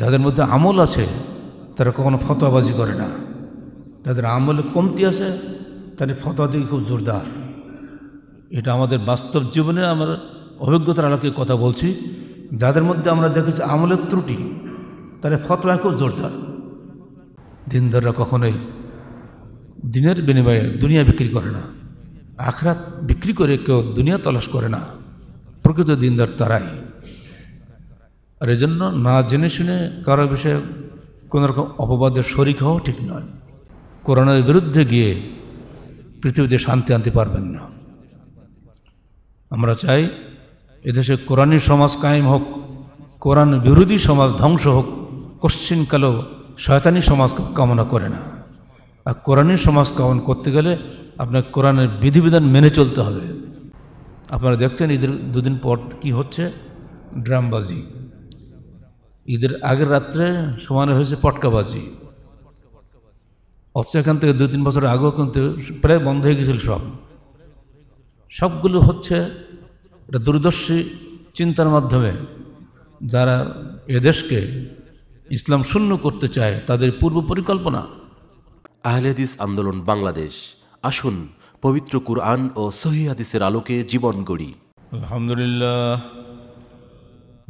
যাদের মধ্যে আমল আছে তারা কখনো ফতোয়াবাজি করে না যাদের আমলে কমতি আছে তাদের ফতোয়া দিকে খুব জোরদার এটা আমাদের বাস্তব জীবনে আমার অভিজ্ঞতার আলোকে কথা বলছি যাদের মধ্যে আমরা দেখেছি আমলের ত্রুটি তাদের ফতোয়া খুব জোরদার দিনদাররা কখনোই দিনের বিনিময়ে দুনিয়া বিক্রি করে না আখরাত বিক্রি করে কেউ দুনিয়া তলাশ করে না প্রকৃত দিনদার তারাই আর এই জন্য না জেনে শুনে কারো বিষয়ে কোনো রকম অপবাদের শরিক হওয়া ঠিক নয় করোনার বিরুদ্ধে গিয়ে পৃথিবীতে শান্তি আনতে পারবেন না আমরা চাই এদেশে কোরআনী সমাজ কায়েম হোক কোরআন বিরোধী সমাজ ধ্বংস হোক কশ্চিনকালেও শয়তানি সমাজ কামনা করে না আর কোরআনী সমাজ কামন করতে গেলে আপনার কোরআনের বিধিবিধান মেনে চলতে হবে আপনারা দেখছেন ঈদের দুদিন পর কি হচ্ছে ড্রামবাজি ঈদের আগের রাত্রে সমানে হয়েছে পটকাবাজি অথচ এখান থেকে দু তিন বছর আগেও কিন্তু প্রায় বন্ধ হয়ে গেছিল সব সবগুলো হচ্ছে এটা দূরদর্শী চিন্তার মাধ্যমে যারা এদেশকে ইসলাম শূন্য করতে চায় তাদের পূর্ব পরিকল্পনা আহলেদিস আন্দোলন বাংলাদেশ আসুন পবিত্র কুরআন ও সহি হাদিসের আলোকে জীবন গড়ি আলহামদুলিল্লাহ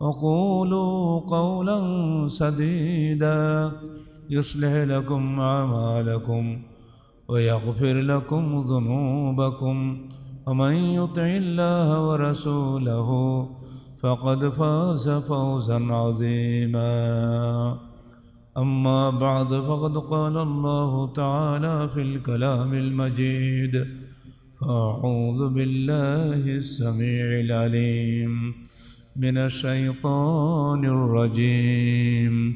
وقولوا قولا سديدا يصلح لكم أعمالكم ويغفر لكم ذنوبكم ومن يطع الله ورسوله فقد فاز فوزا عظيما أما بعد فقد قال الله تعالى في الكلام المجيد فأعوذ بالله السميع العليم من الشيطان الرجيم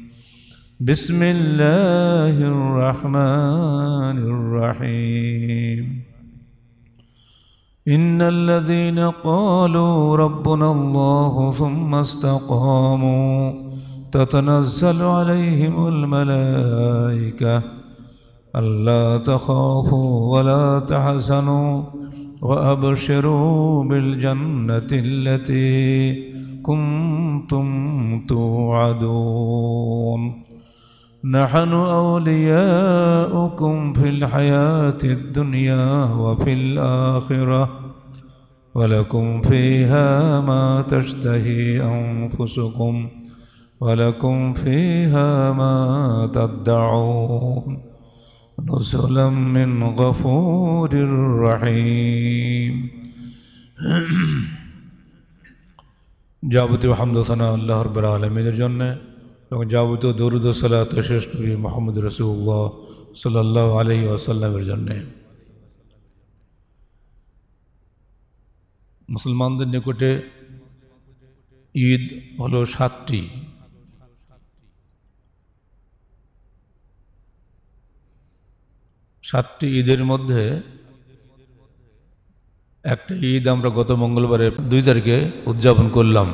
بسم الله الرحمن الرحيم إن الذين قالوا ربنا الله ثم استقاموا تتنزل عليهم الملائكة ألا تخافوا ولا تحزنوا وأبشروا بالجنة التي كنتم توعدون نحن أولياؤكم في الحياة الدنيا وفي الآخرة ولكم فيها ما تشتهي أنفسكم ولكم فيها ما تدعون نزلا من غفور رحيم যাবতীয় হামদোসানা আল্লাহর রব্বুল আলমিনের জন্যে এবং যাবতীয় দরুদ সাল্লাহ তশেষ নবী মোহাম্মদ রসুল্লাহ সাল্লাহ আলহি আসাল্লামের জন্যে মুসলমানদের নিকটে ঈদ হলো সাতটি সাতটি ঈদের মধ্যে একটা ঈদ আমরা গত মঙ্গলবারে দুই তারিখে উদযাপন করলাম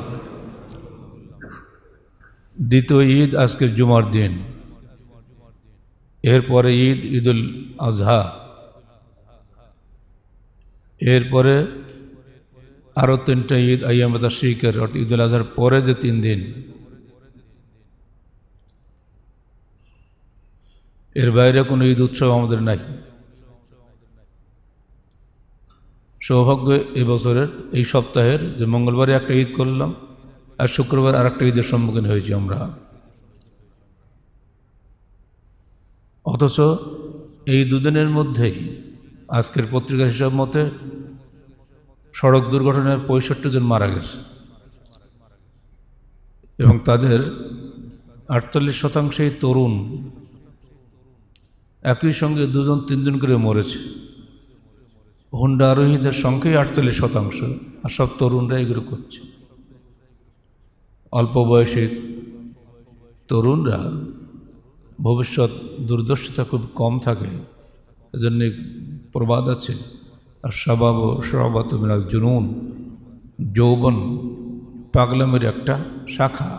দ্বিতীয় ঈদ আজকের জুমার দিন এরপরে ঈদ ঈদুল আজহা এরপরে আরও তিনটা ঈদ আইয়ামতা শিখের অর্থাৎ ঈদুল আজহার পরে যে তিন দিন এর বাইরে কোনো ঈদ উৎসব আমাদের নাই সৌভাগ্য এবছরের এই সপ্তাহের যে মঙ্গলবারে একটা ঈদ করলাম আর শুক্রবার আর একটা ঈদের সম্মুখীন হয়েছি আমরা অথচ এই দুদিনের মধ্যেই আজকের পত্রিকা হিসাব মতে সড়ক দুর্ঘটনায় পঁয়ষট্টি জন মারা গেছে এবং তাদের আটচল্লিশ শতাংশই তরুণ একই সঙ্গে দুজন তিনজন করে মরেছে হুন্ডা আরোহীদের সংখ্যাই আটচল্লিশ শতাংশ আর সব তরুণরা এগুলো করছে অল্প বয়সের তরুণরা ভবিষ্যৎ দুর্দশিতা খুব কম থাকে এজন্য প্রবাদ আছে আর স্বভাব সবাত মিনাল জুনুন যৌবন পাগলামের একটা শাখা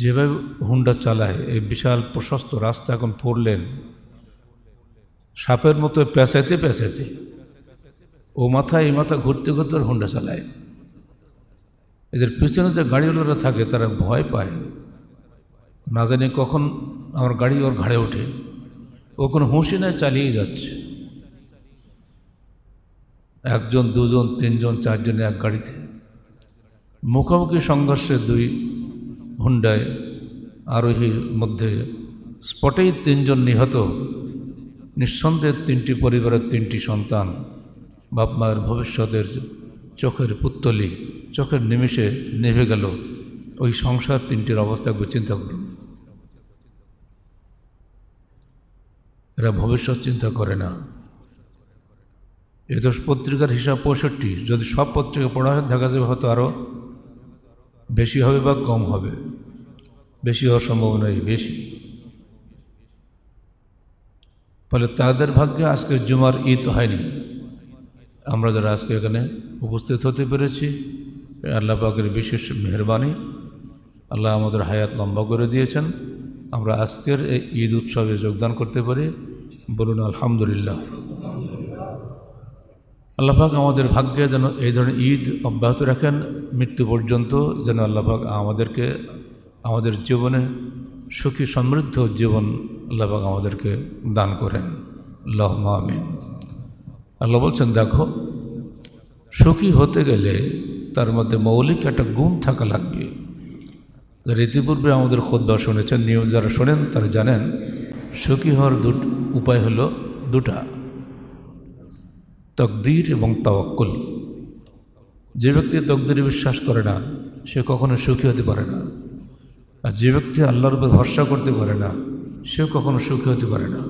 যেভাবে হুন্ডা চালায় এই বিশাল প্রশস্ত রাস্তা এখন পড়লেন সাপের মতো প্যাঁচাইতে প্যাঁচাইতে ও মাথা এই মাথা ঘুরতে ঘুরতে হুন্ডা চালায় এদের পিছনে যে গাড়িওয়ালারা থাকে তারা ভয় পায় না জানি কখন আমার গাড়ি ওর ঘাড়ে ওঠে ও কোনো হুঁশি নেয় চালিয়ে যাচ্ছে একজন দুজন তিনজন চারজন এক গাড়িতে মুখোমুখি সংঘর্ষে দুই হুন্ডায় আরোহীর মধ্যে স্পটেই তিনজন নিহত নিঃসন্দেহের তিনটি পরিবারের তিনটি সন্তান বাপ মায়ের ভবিষ্যতের চোখের পুত্তলি চোখের নিমেষে নেভে গেল ওই সংসার তিনটির অবস্থা চিন্তা করুন এরা ভবিষ্যৎ চিন্তা করে না এ দশ পত্রিকার হিসাব পঁয়ষট্টি যদি সব পত্রিকা পড়া হয় দেখা যাবে হয়তো আরও বেশি হবে বা কম হবে বেশি হওয়ার সম্ভাবনাই বেশি ফলে তাদের ভাগ্যে আজকের জুমার ঈদ হয়নি আমরা যারা আজকে এখানে উপস্থিত হতে পেরেছি আল্লাহ পাকের বিশেষ মেহরবানি আল্লাহ আমাদের হায়াত লম্বা করে দিয়েছেন আমরা আজকের এই ঈদ উৎসবে যোগদান করতে পারি বলুন আলহামদুলিল্লাহ আল্লাহাক আমাদের ভাগ্যে যেন এই ধরনের ঈদ অব্যাহত রাখেন মৃত্যু পর্যন্ত যেন আল্লাহাক আমাদেরকে আমাদের জীবনে সুখী সমৃদ্ধ জীবন আল্লাহবাক আমাদেরকে দান করেন আল্লাহ মামিন আল্লাহ বলছেন দেখো সুখী হতে গেলে তার মধ্যে মৌলিক একটা গুণ থাকা লাগবে ইতিপূর্বে আমাদের খোদ্া শুনেছেন নিয়ম যারা শোনেন তারা জানেন সুখী হওয়ার দু উপায় হলো দুটা তকদির এবং তাওয়াক্কুল যে ব্যক্তি তকদিরে বিশ্বাস করে না সে কখনো সুখী হতে পারে না আর যে ব্যক্তি আল্লাহর উপর ভরসা করতে পারে না সেও কখনো সুখী হতে পারে না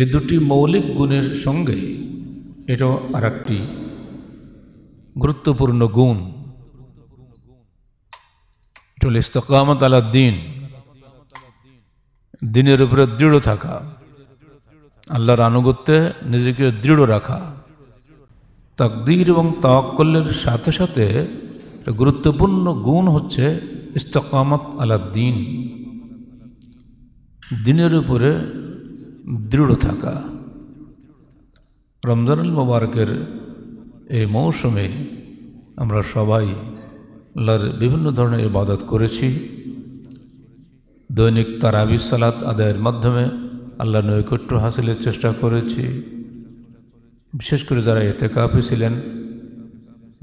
এ দুটি মৌলিক গুণের সঙ্গে এটাও আর একটি গুরুত্বপূর্ণ গুণ এটা হল আলা দিন দিনের উপরে দৃঢ় থাকা আল্লাহর আনুগত্যে নিজেকে দৃঢ় রাখা তাকদির এবং তাওয়াক্কলের সাথে সাথে একটা গুরুত্বপূর্ণ গুণ হচ্ছে ইস্তকামত আলাদ্দিন দিনের উপরে দৃঢ় থাকা রমজানুল মোবারকের এই মৌসুমে আমরা সবাই আল্লাহর বিভিন্ন ধরনের ইবাদত করেছি দৈনিক তারাবি সালাত আদায়ের মাধ্যমে আল্লাহ নৈকট্য হাসিলের চেষ্টা করেছি বিশেষ করে যারা এতে কাপি ছিলেন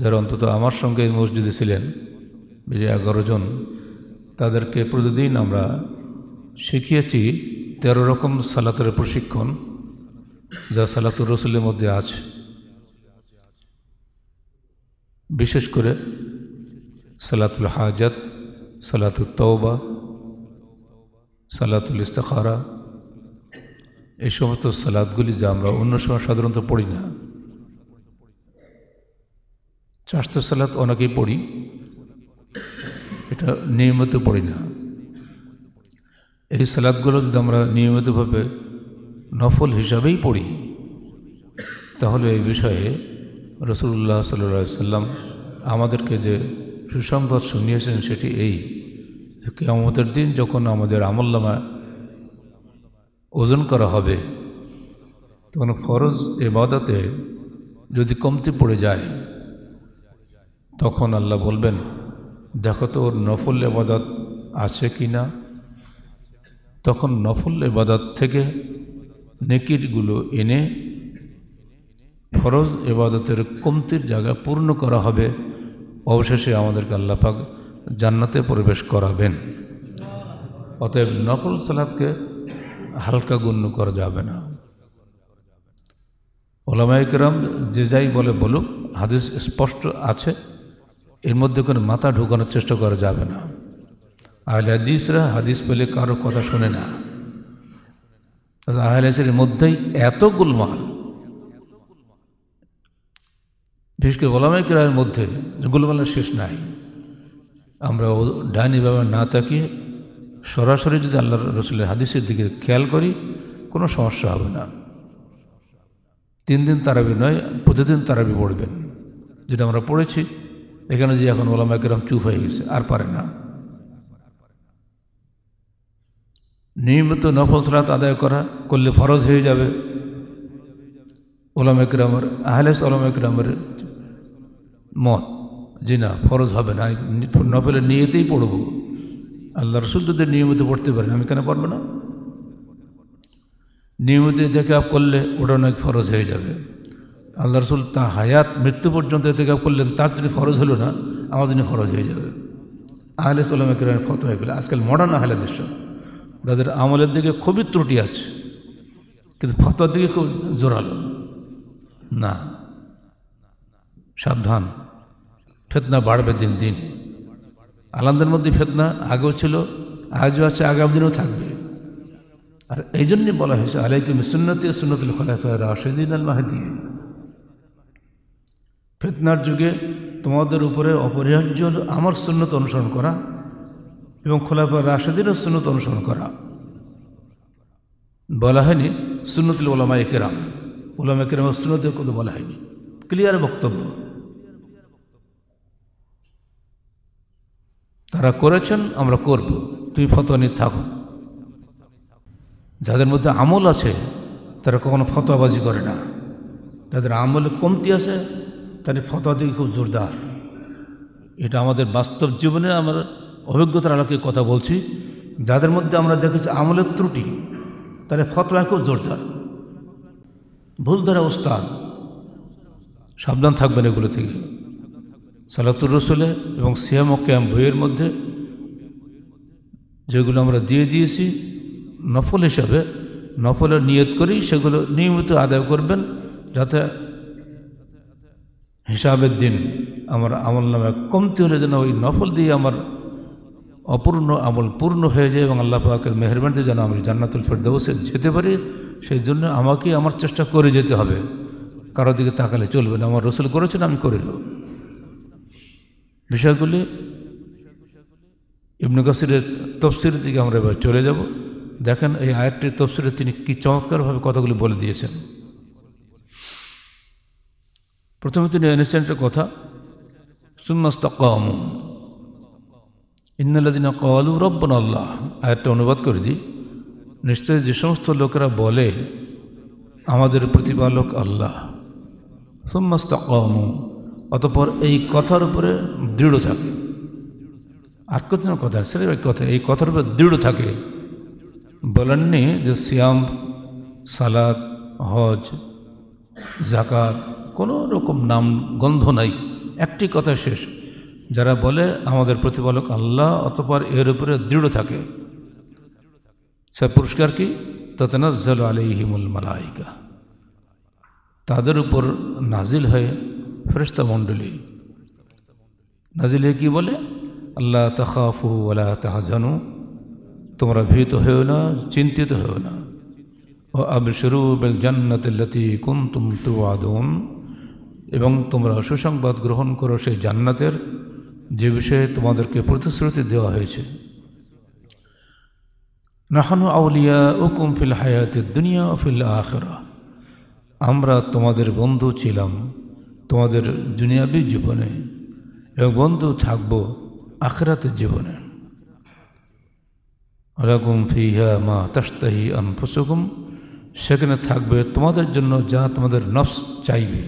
যারা অন্তত আমার সঙ্গে মসজিদে ছিলেন যে এগারো জন তাদেরকে প্রতিদিন আমরা শিখিয়েছি তেরো রকম সালাতের প্রশিক্ষণ যা সালাতুর রসুলের মধ্যে আছে বিশেষ করে সালাতুল হাজাত সালাতুল তওবা সালাতুল ইস্তাখারা এই সমস্ত সালাদগুলি যা আমরা অন্য সময় সাধারণত পড়ি না চাষত সালাত অনেকেই পড়ি এটা নিয়মিত পড়ি না এই সালাদগুলো যদি আমরা নিয়মিতভাবে নফল হিসাবেই পড়ি তাহলে এই বিষয়ে রসুল্লাহ সাল্লা সাল্লাম আমাদেরকে যে সুসংবাদ শুনিয়েছেন সেটি এই কেমতের দিন যখন আমাদের আমল্লামা ওজন করা হবে তখন ফরজ বাদাতে যদি কমতি পড়ে যায় তখন আল্লাহ বলবেন দেখো তো ওর নফল এবাদত আছে কি না তখন নফল এবাদত থেকে নেকিরগুলো এনে ফরজ এবাদতের কমতির জায়গা পূর্ণ করা হবে অবশেষে আমাদেরকে আল্লাপাক জান্নাতে প্রবেশ করাবেন অতএব নফল সালাদকে হালকা গণ্য করা যাবে না ওলামাইকরাম যে যাই বলে বলুক হাদিস স্পষ্ট আছে এর মধ্যে কোনো মাথা ঢুকানোর চেষ্টা করা যাবে না আহলে হাদিসরা হাদিস পেলে কারো কথা শোনে না আহলে হাদিসের মধ্যেই এত গুলমাল বিশেষ করে ওলামাই কিরায়ের মধ্যে গুলমালের শেষ নাই আমরা ডাইনি ব্যবহার না তাকিয়ে সরাসরি যদি আল্লাহ রসুলের হাদিসের দিকে খেয়াল করি কোনো সমস্যা হবে না তিন দিন তারাবি নয় প্রতিদিন তারাবি পড়বেন যেটা আমরা পড়েছি এখানে যে এখন ওলামা একরাম চুপ হয়ে গেছে আর পারে না নিয়মিত নফল সরাত আদায় করা করলে ফরজ হয়ে যাবে ওলাম একরামের আহলেস ওলাম একরামের মত যে না ফরজ হবে না নফলের নিয়েতেই পড়ব আল্লাহ রসুলদের নিয়মিত পড়তে পারেন আমি কেন পারবো না নিয়মিত দেখে করলে ওটা অনেক ফরজ হয়ে যাবে আল্লাহ রসুল তা হায়াত মৃত্যু পর্যন্ত এতেকাব করলেন তার জন্য ফরজ হলো না আমার জন্য ফরজ হয়ে যাবে আহলে সোলামে কিরণের ফত হয়ে গেলো আজকাল মডার্ন আহলে দৃশ্য তাদের আমলের দিকে খুবই ত্রুটি আছে কিন্তু ফতোয়ার দিকে খুব জোরালো না সাবধান ফেতনা বাড়বে দিন দিন আলামদের মধ্যে ফেতনা আগেও ছিল আজও আছে আগামী দিনও থাকবে আর এই জন্যে বলা হয়েছে আলাইকুম সুন্নতি সুন্নতুল খলাফা রাশেদিন আল মাহাদিন ফেতনার যুগে তোমাদের উপরে অপরিহার্য আমার সুন্নত অনুসরণ করা এবং খোলাফা রাশেদিনের সুন্নত অনুসরণ করা বলা হয়নি সুন্নতুল ওলামা একেরাম ওলামা একেরামের সুন্নত কিন্তু বলা হয়নি ক্লিয়ার বক্তব্য তারা করেছেন আমরা করব তুমি নিয়ে থাকো যাদের মধ্যে আমল আছে তারা কখনো ফতোয়াবাজি করে না যাদের আমলে কমতি আছে তাহলে ফতোয়া দিকে খুব জোরদার এটা আমাদের বাস্তব জীবনে আমরা অভিজ্ঞতার আলোকে কথা বলছি যাদের মধ্যে আমরা দেখেছি আমলের ত্রুটি তাহলে ফতোয়া খুব জোরদার ভুল ধরা উস্তাদ সাবধান থাকবেন এগুলো থেকে সালাতুর রসুলে এবং সিয়াম ও ক্যাম্প বইয়ের মধ্যে যেগুলো আমরা দিয়ে দিয়েছি নফল হিসাবে নফলের নিয়ত করি সেগুলো নিয়মিত আদায় করবেন যাতে হিসাবের দিন আমার আমল নামে কমতি হলে যেন ওই নফল দিয়ে আমার অপূর্ণ আমল পূর্ণ হয়ে যায় এবং আল্লাহ পাকের মেহরবানিতে যেন আমি জান্নাতুল ফের দেবসে যেতে পারি সেই জন্য আমাকে আমার চেষ্টা করে যেতে হবে কারোর দিকে তাকালে চলবে না আমার রসুল করেছেন আমি করে দেব বিষয়গুলি ইবনু কাসিরের তফসিরের দিকে আমরা এবার চলে যাব দেখেন এই আয়াতটির তফসিরে তিনি কী চমৎকারভাবে কথাগুলি বলে দিয়েছেন প্রথমে তিনি এনেছেন একটা কথা সুম্মাস্তকম রব্বন আল্লাহ আয়াতটা অনুবাদ করে দিই নিশ্চয় যে সমস্ত লোকেরা বলে আমাদের প্রতিপালক আল্লাহ সুম্মাস্তকম অতপর এই কথার উপরে দৃঢ় থাকে আর কোথাও কথা সেটা এক কথা এই কথার উপরে দৃঢ় থাকে বলেননি যে সিয়াম সালাদ হজ জাকাত কোনো রকম নাম গন্ধ নাই একটি কথা শেষ যারা বলে আমাদের প্রতিপালক আল্লাহ অতপর এর উপরে দৃঢ় থাকে সে পুরস্কার কি ততনাজ্জল আলিহিমুল মালাইকা তাদের উপর নাজিল হয়ে ফেরস্তা মণ্ডলী নাজিল হয়ে কী বলে আল্লাহ তাহাফু তাহা তাহাজানু তোমরা ভীত হয়েও না চিন্তিত হয়েও না ও আবশরু বেল জান্নাতিল্লতি কুন্তুম তু আদম এবং তোমরা সুসংবাদ গ্রহণ করো সেই জান্নাতের যে বিষয়ে তোমাদেরকে প্রতিশ্রুতি দেওয়া হয়েছে নাহানু আউলিয়া ও ফিল হায়াতের দুনিয়া অফিল আখরা আমরা তোমাদের বন্ধু ছিলাম তোমাদের দুনিয়াবি জীবনে এবং বন্ধু থাকবো আখরাতের জীবনে রকম ফিহা মা তাস্তাহি আনফুসুকুম সেখানে থাকবে তোমাদের জন্য যা তোমাদের নফস চাইবে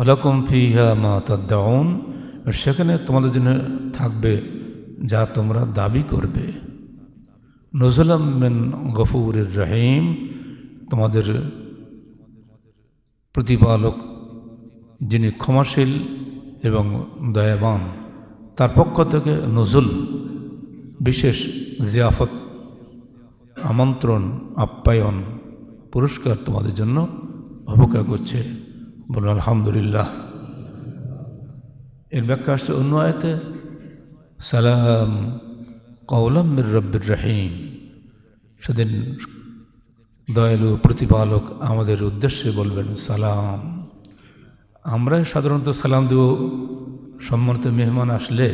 অলকম ফিহা মা তাদ্দাউন সেখানে তোমাদের জন্য থাকবে যা তোমরা দাবি করবে নজলাম মেন গফুর রহিম তোমাদের প্রতিপালক যিনি ক্ষমাশীল এবং দয়াবান তার পক্ষ থেকে নজুল বিশেষ জিয়াফত আমন্ত্রণ আপ্যায়ন পুরস্কার তোমাদের জন্য অপেক্ষা করছে বলুন আলহামদুলিল্লাহ এর ব্যাখ্যা আসছে অন্য আয়তে সালাম কৌলাম মির রব্বির রাহিম সেদিন দয়ালু প্রতিপালক আমাদের উদ্দেশ্যে বলবেন সালাম আমরাই সাধারণত সালাম দেব সম্মানিত মেহমান আসলে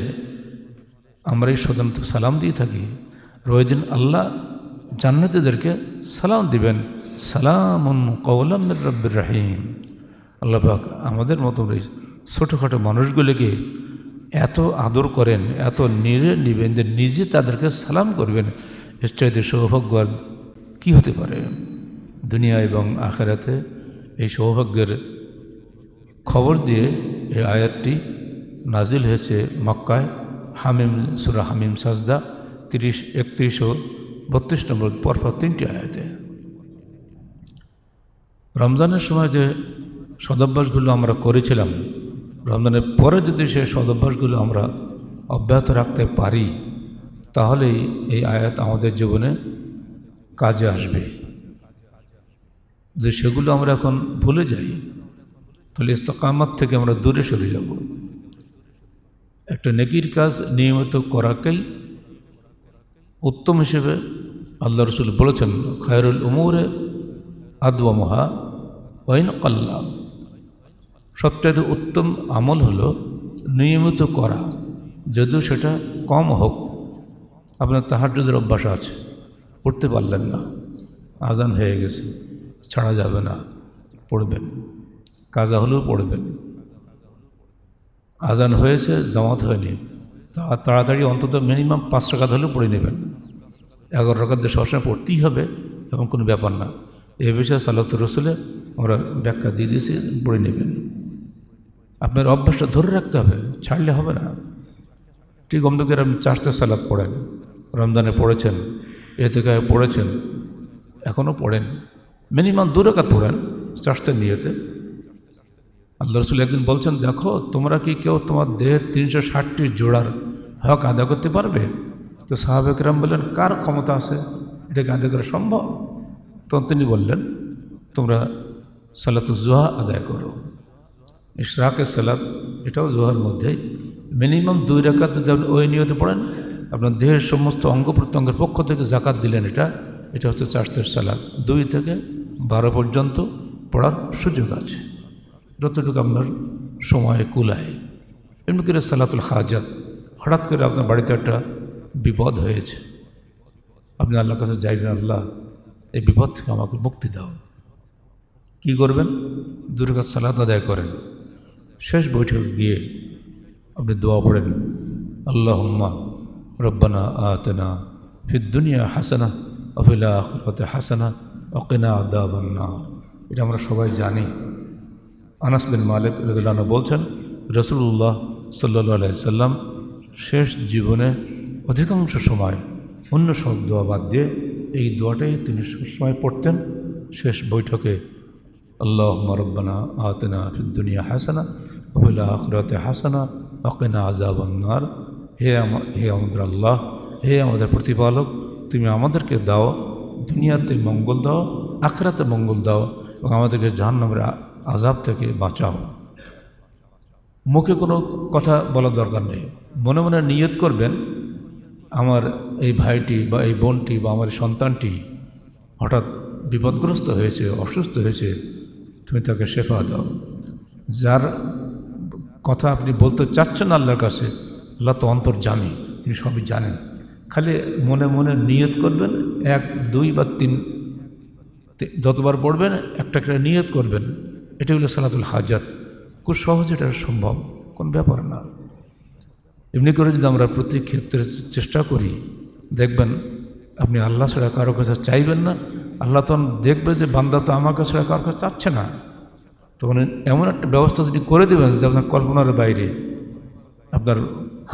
আমরাই সাধারণত সালাম দিয়ে থাকি আর আল্লাহ জান্নাতিদেরকে সালাম দিবেন সালাম কৌলাম রব্বির রাহিম পাক আমাদের মতো ছোটোখাটো মানুষগুলিকে এত আদর করেন এত নিরে নিবেন যে নিজে তাদেরকে সালাম করবেন এর সৌভাগ্য আর কী হতে পারে দুনিয়া এবং আখেরাতে এই সৌভাগ্যের খবর দিয়ে এই আয়াতটি নাজিল হয়েছে মক্কায় হামিম সুরা হামিম সাজদা তিরিশ একত্রিশ ও বত্রিশ নম্বর পরপর তিনটি আয়াতে রমজানের সময় যে সদভ্যাসগুলো আমরা করেছিলাম রমজানের পরে যদি সে সদভ্যাসগুলো আমরা অব্যাহত রাখতে পারি তাহলেই এই আয়াত আমাদের জীবনে কাজে আসবে যদি সেগুলো আমরা এখন ভুলে যাই তাহলে ইস্তকামাত থেকে আমরা দূরে সরে যাব একটা নেকির কাজ নিয়মিত করাকেই উত্তম হিসেবে আল্লাহ রসুল বলেছেন খায়রুল উমরে আদওয়া মহা ওয়াইন কাল্লা সবচেয়ে উত্তম আমল হলো নিয়মিত করা যদিও সেটা কম হোক আপনার তাহার যদি অভ্যাস আছে পড়তে পারলেন না আজান হয়ে গেছে ছাড়া যাবে না পড়বেন কাজা হলেও পড়বেন আজান হয়েছে জামাত হয়নি তা তাড়াতাড়ি অন্তত মিনিমাম পাঁচ টাকা হলেও পড়ে নেবেন এগারো টাকা দিয়ে সবসময় পড়তেই হবে এবং কোনো ব্যাপার না এ বিষয়ে সালাত রসুলে আমরা ব্যাখ্যা দিয়ে দিয়েছি পড়ে নেবেন আপনার অভ্যাসটা ধরে রাখতে হবে ছাড়লে হবে না ঠিক অমদকের আপনি চারটে সালাদ পড়েন রমজানে পড়েছেন থেকে পড়েছেন এখনও পড়েন মিনিমাম দু রেখাত পড়েন চারটে নিয়েতে আল্লাহ রসুল একদিন বলছেন দেখো তোমরা কি কেউ তোমার দেহের তিনশো ষাটটি জোড়ার হক আদা করতে পারবে তো সাহাবেকরাম বললেন কার ক্ষমতা আছে এটাকে আদায় করা সম্ভব তখন তিনি বললেন তোমরা জোহা আদায় করো ইশরাকের সালাদ এটাও জোহার মধ্যেই মিনিমাম দুই রেখাত যদি আপনি ওই নিয়তে পড়েন আপনার দেহের সমস্ত অঙ্গ প্রত্যঙ্গের পক্ষ থেকে জাকাত দিলেন এটা এটা হচ্ছে চাষদের সালাদ দুই থেকে বারো পর্যন্ত পড়ার সুযোগ আছে যতটুকু আপনার সময়ে কুলায় এমনি করে সালাতুল হাজাত হঠাৎ করে আপনার বাড়িতে একটা বিপদ হয়েছে আপনি আল্লাহর কাছে যাইবেন আল্লাহ এই বিপদ থেকে আমাকে মুক্তি দাও কি করবেন দুর্গা সালাত আদায় করেন শেষ বৈঠক গিয়ে আপনি দোয়া পড়েন আল্লাহ রব্বানা আতনা ফিদ্দুনিয়া হাসানা অফিলা আখরাতে হাসানা অকেনা আদাবান্না এটা আমরা সবাই জানি আনাস বিন মালিক রাজুল্লাহ বলছেন রসুল্লাহ সাল্লা সাল্লাম শেষ জীবনে অধিকাংশ সময় অন্য সব দোয়া বাদ দিয়ে এই দোয়াটাই তিনি সবসময় পড়তেন শেষ বৈঠকে আল্লাহ মরব্বানা আতেনা ফিদ্দুনিয়া হাসানা আবুল্লাহ আখরাতে হাসানা অকেনা আজাবান্নার হে হে আমাদের আল্লাহ হে আমাদের প্রতিপালক তুমি আমাদেরকে দাও দুনিয়াতে মঙ্গল দাও আখরাতে মঙ্গল দাও এবং আমাদেরকে জাহান্নামের আজাব থেকে বাঁচাও মুখে কোনো কথা বলার দরকার নেই মনে মনে নিয়ত করবেন আমার এই ভাইটি বা এই বোনটি বা আমার সন্তানটি হঠাৎ বিপদগ্রস্ত হয়েছে অসুস্থ হয়েছে তুমি তাকে শেফা দাও যার কথা আপনি বলতে চাচ্ছেন আল্লাহর কাছে আল্লাহ তো অন্তর জানি তিনি সবই জানেন খালি মনে মনে নিয়ত করবেন এক দুই বা তিন যতবার পড়বেন একটা একটা নিয়ত করবেন এটি হলো সালাতুল হাজাত খুব সহজ এটা সম্ভব কোন ব্যাপার না এমনি করে যদি আমরা প্রতি ক্ষেত্রে চেষ্টা করি দেখবেন আপনি আল্লাহ ছাড়া কারো কাছে চাইবেন না আল্লাহ তখন দেখবে যে বান্দা তো আমার কাছে কারো কাছে চাচ্ছে না তখন এমন একটা ব্যবস্থা যদি করে দেবেন যে আপনার কল্পনার বাইরে আপনার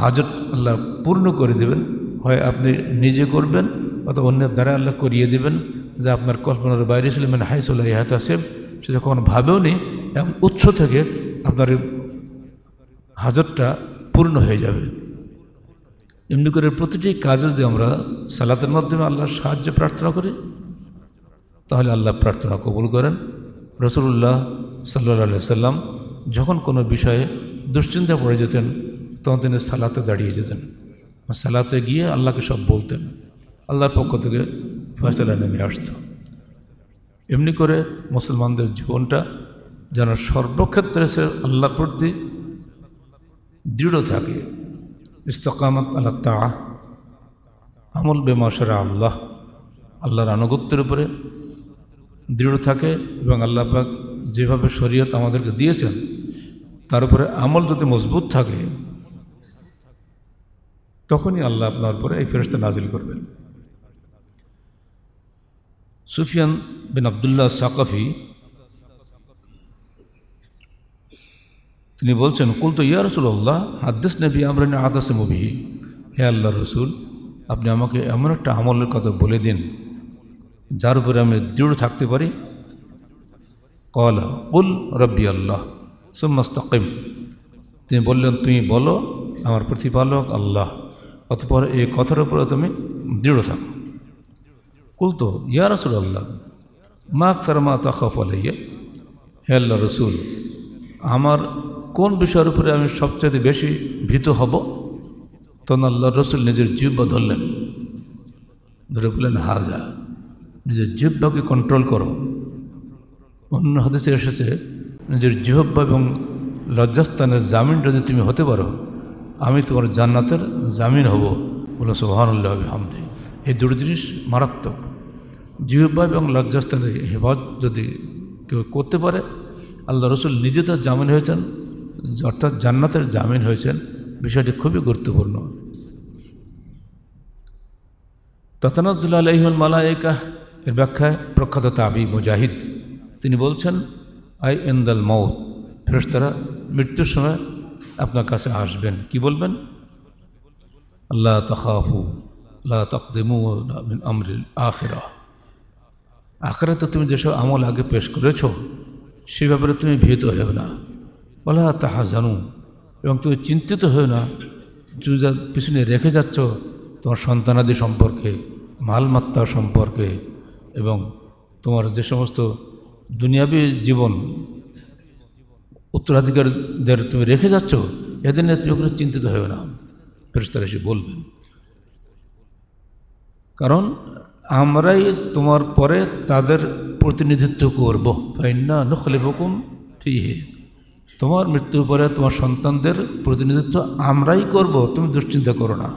হাজত আল্লাহ পূর্ণ করে দেবেন হয় আপনি নিজে করবেন অথবা অন্যের দ্বারা আল্লাহ করিয়ে দেবেন যে আপনার কল্পনার বাইরে ছিল মানে হাইসুল্লাহ ইহাতা আসেম সে যখন ভাবেও নি এমন উৎস থেকে আপনার হাজতটা পূর্ণ হয়ে যাবে এমনি করে প্রতিটি কাজে যদি আমরা সালাতের মাধ্যমে আল্লাহর সাহায্য প্রার্থনা করি তাহলে আল্লাহ প্রার্থনা কবুল করেন রসুল্লাহ সাল্লা সাল্লাম যখন কোনো বিষয়ে দুশ্চিন্তা পড়ে যেতেন তখন তিনি সালাতে দাঁড়িয়ে যেতেন সালাতে গিয়ে আল্লাহকে সব বলতেন আল্লাহর পক্ষ থেকে ফয়সালা নেমে আসত এমনি করে মুসলমানদের জীবনটা যেন সর্বক্ষেত্রে সে আল্লাহর প্রতি দৃঢ় থাকে ইস্তকামত আল্লাহ তা আমল বেমাসরা আল্লাহ আল্লাহর আনুগত্যের উপরে দৃঢ় থাকে এবং আল্লাহ পাক যেভাবে শরীয়ত আমাদেরকে দিয়েছেন তার উপরে আমল যদি মজবুত থাকে তখনই আল্লাহ আপনার উপরে এই ফেরস্তা নাজিল করবেন সুফিয়ান বিন আবদুল্লাহ সাকফি তিনি বলছেন কুল তো ইয়া রসুল্লাহ হাদ্দেস নেবি আমরা আদাসে মুভি হে আল্লাহ রসুল আপনি আমাকে এমন একটা আমলের কথা বলে দিন যার উপরে আমি দৃঢ় থাকতে পারি কল উল রব্বি আল্লাহ সুমস্তকিম তিনি বললেন তুমি বলো আমার প্রতিপালক আল্লাহ অতপর এই কথার উপরে তুমি দৃঢ় থাকো কুলতো ইয়া রসুল আল্লাহ মা সারমা তা খফল ইয়ে হে আল্লাহ রসুল আমার কোন বিষয়ের উপরে আমি সবচেয়ে বেশি ভীত হব তখন আল্লাহ রসুল নিজের জীব ধরলেন ধরে বললেন হাজা নিজের জিহ্বাকে কন্ট্রোল করো অন্য হাদেশে এসেছে নিজের জিহ্বা এবং লজ্জাস্থানের জামিন যদি তুমি হতে পারো আমি তোমার জান্নাতের জামিন হব বলে সোহানুল্লাহ হামদি এই দুটো জিনিস মারাত্মক জিহ্বা এবং লজ্জাস্থানের হেফাজ যদি কেউ করতে পারে আল্লাহ রসুল নিজে তার জামিন হয়েছেন অর্থাৎ জান্নাতের জামিন হয়েছেন বিষয়টি খুবই গুরুত্বপূর্ণ তাতানাজুল্লাহ আলহিউল মালায়িকা এর ব্যাখ্যায় প্রখ্যাত তাবি মুজাহিদ তিনি বলছেন আই এন্দাল মৌ ফেরস্তারা মৃত্যুর সময় আপনার কাছে আসবেন কি বলবেন আল্লাহ তখাফু আল্লাহ তকদেমু আমরিল আখেরা তো তুমি যেসব আমল আগে পেশ করেছ সে ব্যাপারে তুমি ভীত হও না বলা তাহা জানু এবং তুমি চিন্তিত হয়েও না তুমি যা পিছনে রেখে যাচ্ছ তোমার সন্তানাদি সম্পর্কে মালমাত্তা সম্পর্কে এবং তোমার যে সমস্ত দুনিয়াবী জীবন উত্তরাধিকারীদের তুমি রেখে যাচ্ছ এদের নিয়ে তুমি ওখানে চিন্তিত হবে না ফেরস্তার এসে বলবেন কারণ আমরাই তোমার পরে তাদের প্রতিনিধিত্ব করবো ফাইন্না নখলে বকুম হে তোমার মৃত্যুর পরে তোমার সন্তানদের প্রতিনিধিত্ব আমরাই করব তুমি দুশ্চিন্তা করো না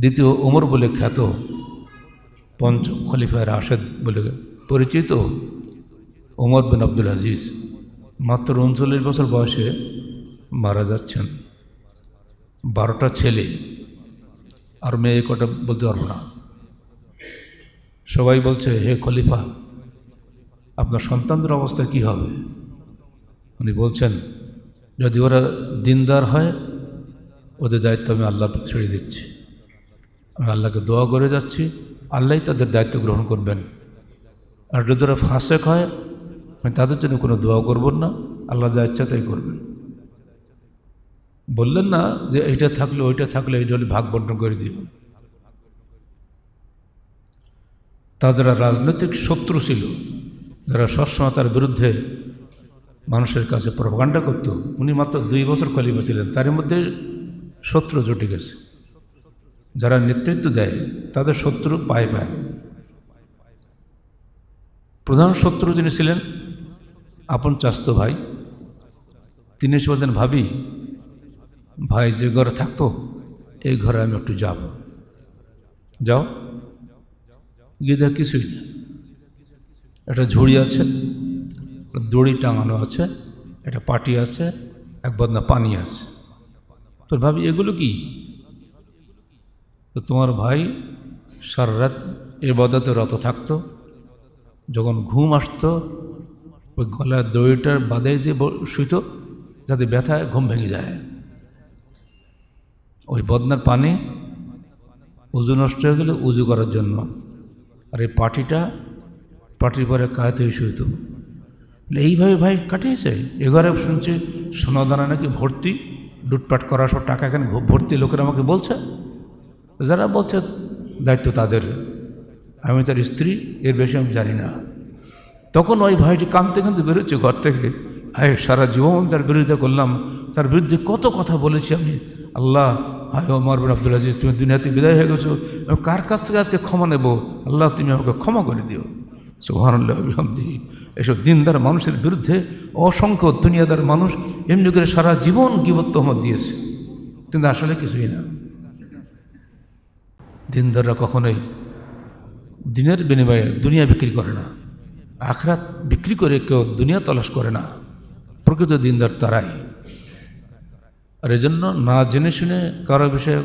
দ্বিতীয় ওমর বলে খ্যাত পঞ্চম খলিফা রাশেদ বলে পরিচিত ওমর বিন আব্দুল আজিজ মাত্র উনচল্লিশ বছর বয়সে মারা যাচ্ছেন বারোটা ছেলে আর মেয়ে কটা বলতে পারবো না সবাই বলছে হে খলিফা আপনার সন্তানদের অবস্থা কি হবে উনি বলছেন যদি ওরা দিনদার হয় ওদের দায়িত্ব আমি আল্লাহ ছেড়ে দিচ্ছি আমি আল্লাহকে দোয়া করে যাচ্ছি আল্লাহ তাদের দায়িত্ব গ্রহণ করবেন আর যদি ওরা ফাঁসেক হয় আমি তাদের জন্য কোনো দোয়া করব না আল্লাহ যা ইচ্ছা তাই করবেন বললেন না যে এইটা থাকলে ওইটা থাকলে এইটা হলে ভাগ বন্টন করে দিও তা যারা রাজনৈতিক শত্রু ছিল যারা সবসময় তার বিরুদ্ধে মানুষের কাছে প্রভাকাণ্ডা করত উনি মাত্র দুই বছর খলিফা ছিলেন তার মধ্যে শত্রু জুটে গেছে যারা নেতৃত্ব দেয় তাদের শত্রু পায় পায় প্রধান শত্রু যিনি ছিলেন আপন চাস্ত ভাই তিনি এসে বলতেন ভাবি ভাই যে ঘরে থাকতো এই ঘরে আমি একটু যাব যাও গিয়ে দেখ কিছুই না একটা ঝুড়ি আছে দড়ি টাঙানো আছে একটা পাটি আছে এক বদনা পানি আছে তোর ভাবি এগুলো কি তো তোমার ভাই সাররাত এবাদতে রত থাকতো যখন ঘুম আসতো ওই গলার দড়িটার বাদাই দিয়ে শুইত যাতে ব্যথায় ঘুম ভেঙে যায় ওই বদনার পানি উজু নষ্ট হয়ে গেলে উজু করার জন্য আর এই পাটিটা পাটির পরে কাহাতে শুইত এইভাবে ভাই কাটিয়েছে এঘরে শুনছি সোনাদানা নাকি ভর্তি লুটপাট করার সব টাকা এখানে ভর্তি লোকেরা আমাকে বলছে যারা বলছে দায়িত্ব তাদের আমি তার স্ত্রী এর বেশি আমি জানি না তখন ওই ভাইটি কাঁদতে কাঁদতে বেরোচ্ছে ঘর থেকে হায় সারা জীবন তার বিরুদ্ধে করলাম তার বিরুদ্ধে কত কথা বলেছি আমি আল্লাহ হায় ওমর আব্দুল আজিজ তুমি দুনিয়াতে বিদায় হয়ে গেছো কার কাছ থেকে আজকে ক্ষমা নেব আল্লাহ তুমি আমাকে ক্ষমা করে দিও সোহানুল্লাহামদি এসব দিনদার মানুষের বিরুদ্ধে অসংখ্য দুনিয়াদার মানুষ এমনি করে সারা জীবন গিবত্তহমত দিয়েছে কিন্তু আসলে কিছুই না দিনদাররা কখনোই দিনের বিনিময়ে দুনিয়া বিক্রি করে না আখরাত বিক্রি করে কেউ দুনিয়া তলাশ করে না প্রকৃত দিনদার তারাই আর এজন্য না জেনে শুনে কারো বিষয়ে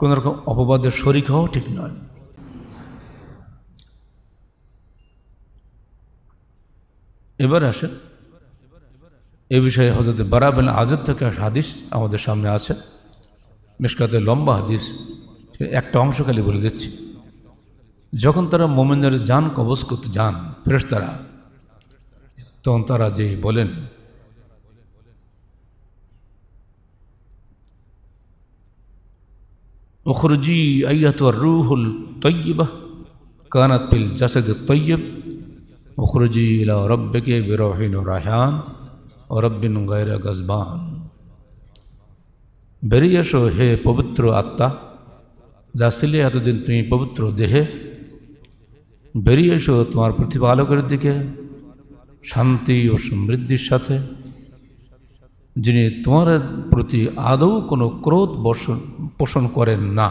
কোনো রকম অপবাদের শরিক হওয়া ঠিক নয় এবার আসেন এ বিষয়ে হজরত বারাবেন আজব থেকে হাদিস আমাদের সামনে আছে মিসকাতে লম্বা হাদিস একটা অংশ খালি বলে দিচ্ছি যখন তারা মোমেনের যান কবজ করতে যান ফেরেশতারা তখন তারা যে বলেন উখরজি আইয়াতর রুহুল তৈবাহ কানাত পিল জাসেদ তৈব উখরজি ইলা রব্বেকে বিরহিন রাহান ও রব্বিন গায়রা গজবান বেরিয়ে এসো হে পবিত্র আত্মা যাচ্ছিলে এতদিন তুমি পবিত্র দেহে বেরিয়ে এসো তোমার প্রতিপালকের দিকে শান্তি ও সমৃদ্ধির সাথে যিনি তোমার প্রতি আদৌ কোনো ক্রোধ বর্ষণ পোষণ করেন না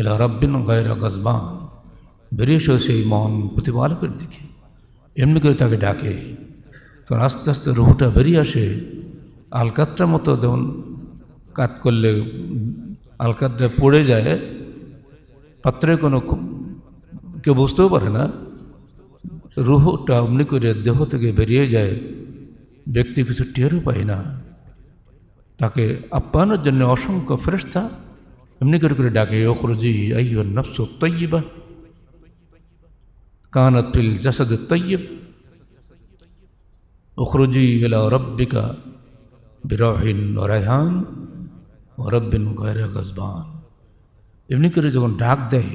এলা রব্বিন গায়রা গজবান বেরিয়ে এসো সেই মহান প্রতিপালকের দিকে এমনি করে তাকে ডাকে তোর আস্তে আস্তে রুহুটা বেরিয়ে আসে আলকাত্রার মতো যেমন কাত করলে আলকাতটা পড়ে যায় পাত্রে কোনো কেউ বুঝতেও পারে না রুহটা অমনি করে দেহ থেকে বেরিয়ে যায় ব্যক্তি কিছু টেরও পায় না তাকে আপ্যায়নের জন্য অসংখ্য ফেরস্তা এমনি করে করে ডাকে অখরজি আইয়র নফস তৈবা কানত ফিল জাসাদ তৈব অখরজি এলা রব্বিকা বিরহিন রায়হান ওরব্বিন গয়রে গজবান এমনি করে যখন ডাক দেয়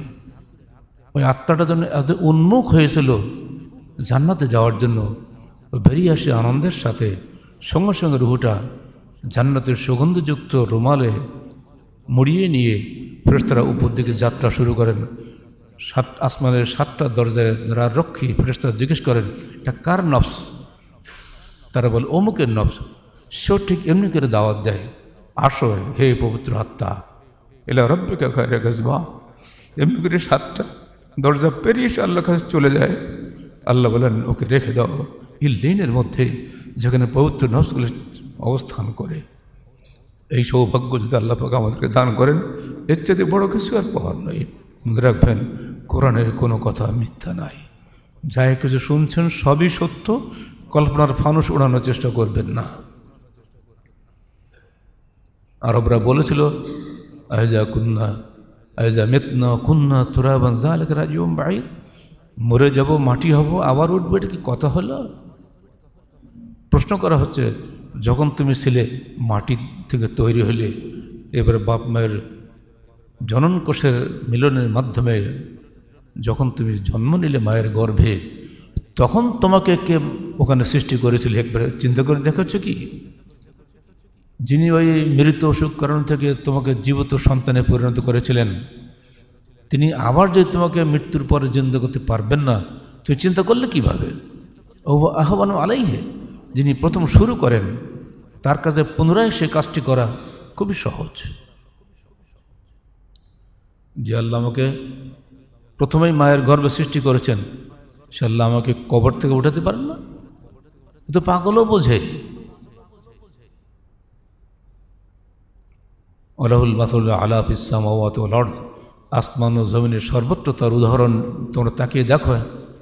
ওই আত্মাটা যেন এত উন্মুখ হয়েছিল জান্নাতে যাওয়ার জন্য বেরিয়ে আসে আনন্দের সাথে সঙ্গে সঙ্গে রুহুটা জান্নাতের সুগন্ধযুক্ত রুমালে মুড়িয়ে নিয়ে ফেরেস্তারা উপর দিকে যাত্রা শুরু করেন সাত আসমানের সাতটা দরজায় যারা রক্ষী ফেরেস্তারা জিজ্ঞেস করেন এটা কার নফস তারা বলে অমুকের নফস সেও ঠিক এমনি করে দাওয়াত দেয় আসো হে পবিত্র আত্মা এলা রব্বিকা খায়রা গজবা এমনি করে সাতটা দরজা পেরিয়ে সে আল্লাহ কাছে চলে যায় আল্লাহ বলেন ওকে রেখে দাও এই লেনের মধ্যে যেখানে পবিত্র নফসগুলো অবস্থান করে এই সৌভাগ্য যদি আল্লাহ পাক আমাদেরকে দান করেন এর চেয়ে বড় কিছু আর পাওয়ার নয় মনে রাখবেন কোরআনের কোনো কথা মিথ্যা নাই যাই কিছু শুনছেন সবই সত্য কল্পনার ফানুষ ওড়ানোর চেষ্টা করবেন না আরবরা বলেছিল আয়জা কুন্না আয়জা মেতনা কুন্না তুরা তুরাবান জালেক রাজিউম বাইক মরে যাব মাটি হব আবার উঠবে এটা কি কথা হলো প্রশ্ন করা হচ্ছে যখন তুমি ছিলে মাটি থেকে তৈরি হলে এবার বাপ মায়ের জনন কোষের মিলনের মাধ্যমে যখন তুমি জন্ম নিলে মায়ের গর্ভে তখন তোমাকে কে ওখানে সৃষ্টি করেছিল একবার চিন্তা করে দেখাচ্ছ কি যিনি ওই মৃত অসুখকরণ থেকে তোমাকে জীবত সন্তানে পরিণত করেছিলেন তিনি আবার যদি তোমাকে মৃত্যুর পরে জিন্দ করতে পারবেন না তুই চিন্তা করলে কিভাবে ও আহ্বান আলাইহে যিনি প্রথম শুরু করেন তার কাছে পুনরায় সে কাজটি করা খুবই সহজ যে আল্লাহ আমাকে প্রথমেই মায়ের গর্বে সৃষ্টি করেছেন সে আল্লাহ আমাকে কবর থেকে উঠাতে পারেন না তো পাগলও বোঝে ওলাহুল মাসুল আলাফ ইসলাম লর্ড আসমান ও জমিনের সর্বত্র তার উদাহরণ তোমরা তাকিয়ে দেখো